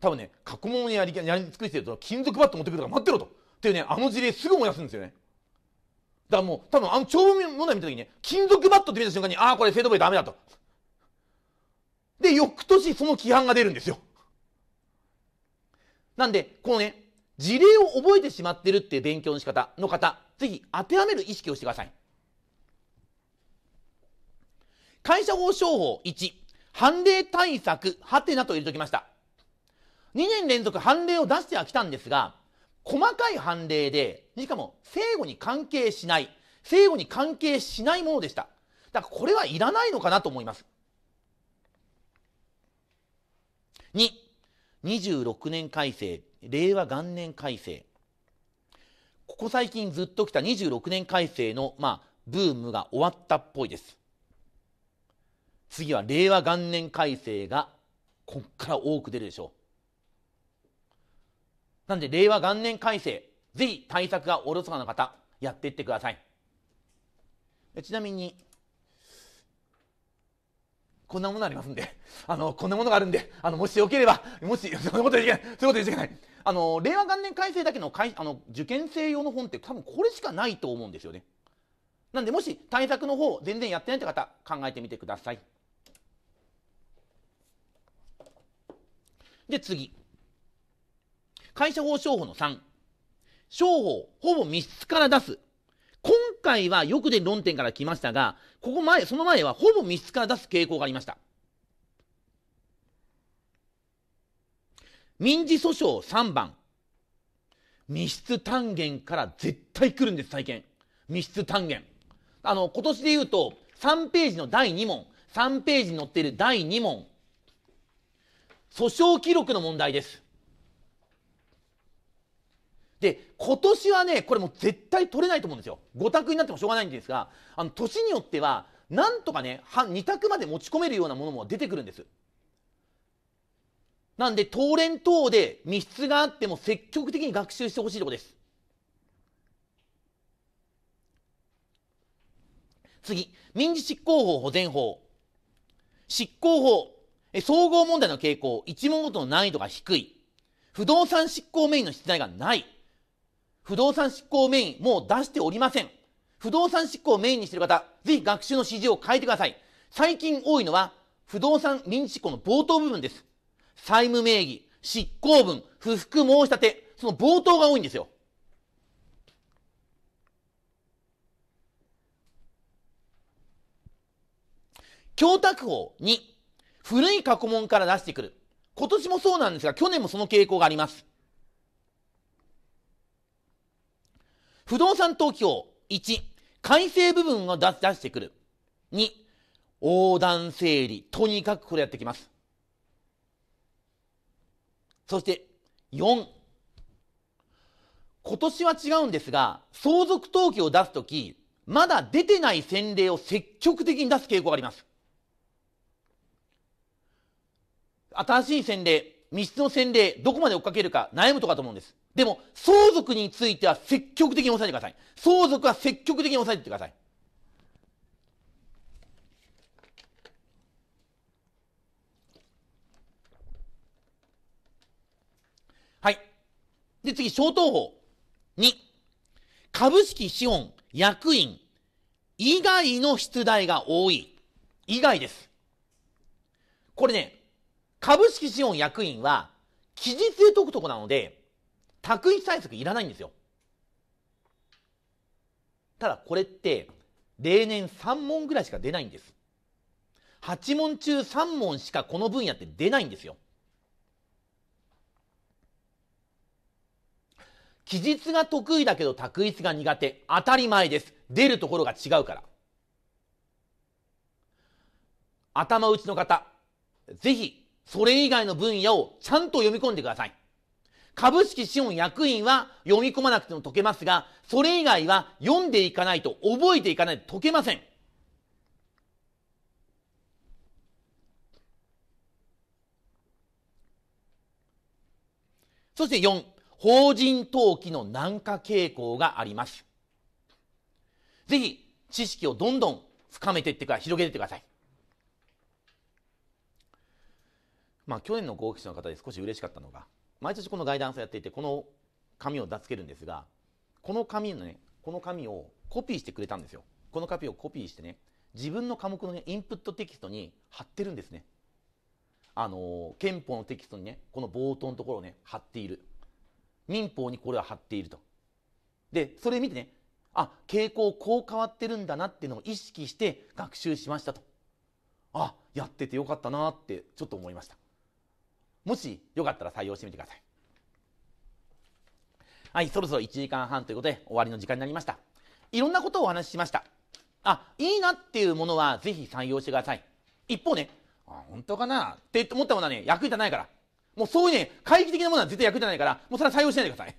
多分ね過去問やりやり尽くしてると金属バット持ってくるから待ってろとっていうねあの事例すぐ燃やすんですよねだからもう多分あの長文問題見た時にね金属バットって見た瞬間にああこれ正当防衛ダメだとで翌年その規範が出るんですよなんでこのね事例を覚えてしまってるっていう勉強の仕方の方、ぜひ当てはめる意識をしてください。会社法商法1、判例対策、ハテナと入れておきました。2年連続判例を出してはきたんですが、細かい判例で、しかも、正誤に関係しない、正誤に関係しないものでした。だからこれはいらないのかなと思います。2、26年改正令和元年改正ここ最近ずっときた26年改正の、まあ、ブームが終わったっぽいです次は令和元年改正がこっから多く出るでしょうなんで令和元年改正ぜひ対策がおろそかな方やっていってくださいちなみにこんなものありますんで、あの、こんなものがあるんで、あの、もしよければ、もし、そんなこと言っちゃいけない、そういうこと言っちゃいけない。あの令和元年改正だけのあの受験生用の本って多分これしかないと思うんですよね。なんでもし対策の方全然やってないって方考えてみてください。で次。会社法商法の3。商法、ほぼ密室から出す。今回はよくで論点から来ましたが、ここ前、その前はほぼ密室から出す傾向がありました。民事訴訟3番密室単元から絶対来るんです最近密室単元あの今年で言うと3ページの第2問3ページに載っている第2問訴訟記録の問題ですで今年はねこれもう絶対取れないと思うんですよ5択になってもしょうがないんですがあの年によってはなんとかね2択まで持ち込めるようなものも出てくるんですなんで、当連等で密室があっても積極的に学習してほしいところです。次、民事執行法保全法。執行法、総合問題の傾向、一問ごとの難易度が低い。不動産執行メインの出題がない。不動産執行メイン、もう出しておりません。不動産執行をメインにしている方、ぜひ学習の指示を変えてください。最近多いのは、不動産民事執行の冒頭部分です。債務名義、執行分、不服申し立て、その冒頭が多いんですよ。供託法2、古い過去問から出してくる。今年もそうなんですが、去年もその傾向があります。不動産登記法1、改正部分を出出してくる。2、横断整理。とにかくこれやってきます。そして4今年は違うんですが相続登記を出す時まだ出てない先例を積極的に出す傾向があります新しい先例密室の先例どこまで追っかけるか悩むとかと思うんですでも相続については積極的に抑えてください相続は積極的に抑えてください次、消灯法。2、株式資本、役員、以外の出題が多い。以外です。これね、株式資本役員は、期日で解くとこなので、択一対策いらないんですよ。ただこれって、例年3問ぐらいしか出ないんです。8問中3問しかこの分野って出ないんですよ。期日が得意だけど択一が苦手。当たり前です。出るところが違うから。頭打ちの方、ぜひ、それ以外の分野をちゃんと読み込んでください。株式資本役員は読み込まなくても解けますが、それ以外は読んでいかないと、覚えていかないと解けません。そして4。法人登記の軟化傾向がありますぜひ知識をどんどん深めていってください広げていってくださいまあ去年の合格者の方で少し嬉しかったのが毎年このガイダンスをやっていてこの紙を出つけるんですがこの紙のねこの紙をコピーしてくれたんですよこの紙をコピーしてね自分の科目の、ね、インプットテキストに貼ってるんですねあのー、憲法のテキストにねこの冒頭のところをね貼っている民法にこれは貼っていると。で、それ見てね、あ、傾向こう変わってるんだなっていうのを意識して学習しましたと。あ、やっててよかったなってちょっと思いました。もしよかったら採用してみてください。はい、そろそろ1時間半ということで終わりの時間になりました。いろんなことをお話ししました。あ、いいなっていうものはぜひ採用してください。一方ね、あ本当かなって思ったものはね、役に立たないから。もうそういうね、怪奇的なものは絶対役じゃないから、もうそれは採用しないでください。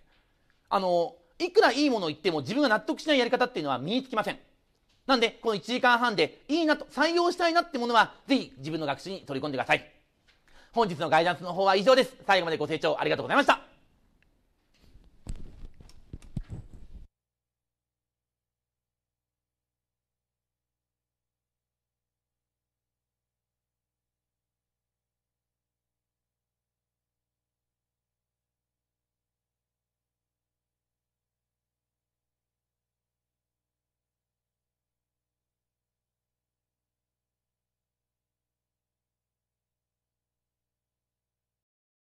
あの、いくらいいものを言っても自分が納得しないやり方っていうのは身につきません。なんで、この1時間半でいいなと、採用したいなってものは、ぜひ自分の学習に取り込んでください。本日のガイダンスの方は以上です。最後までご清聴ありがとうございました。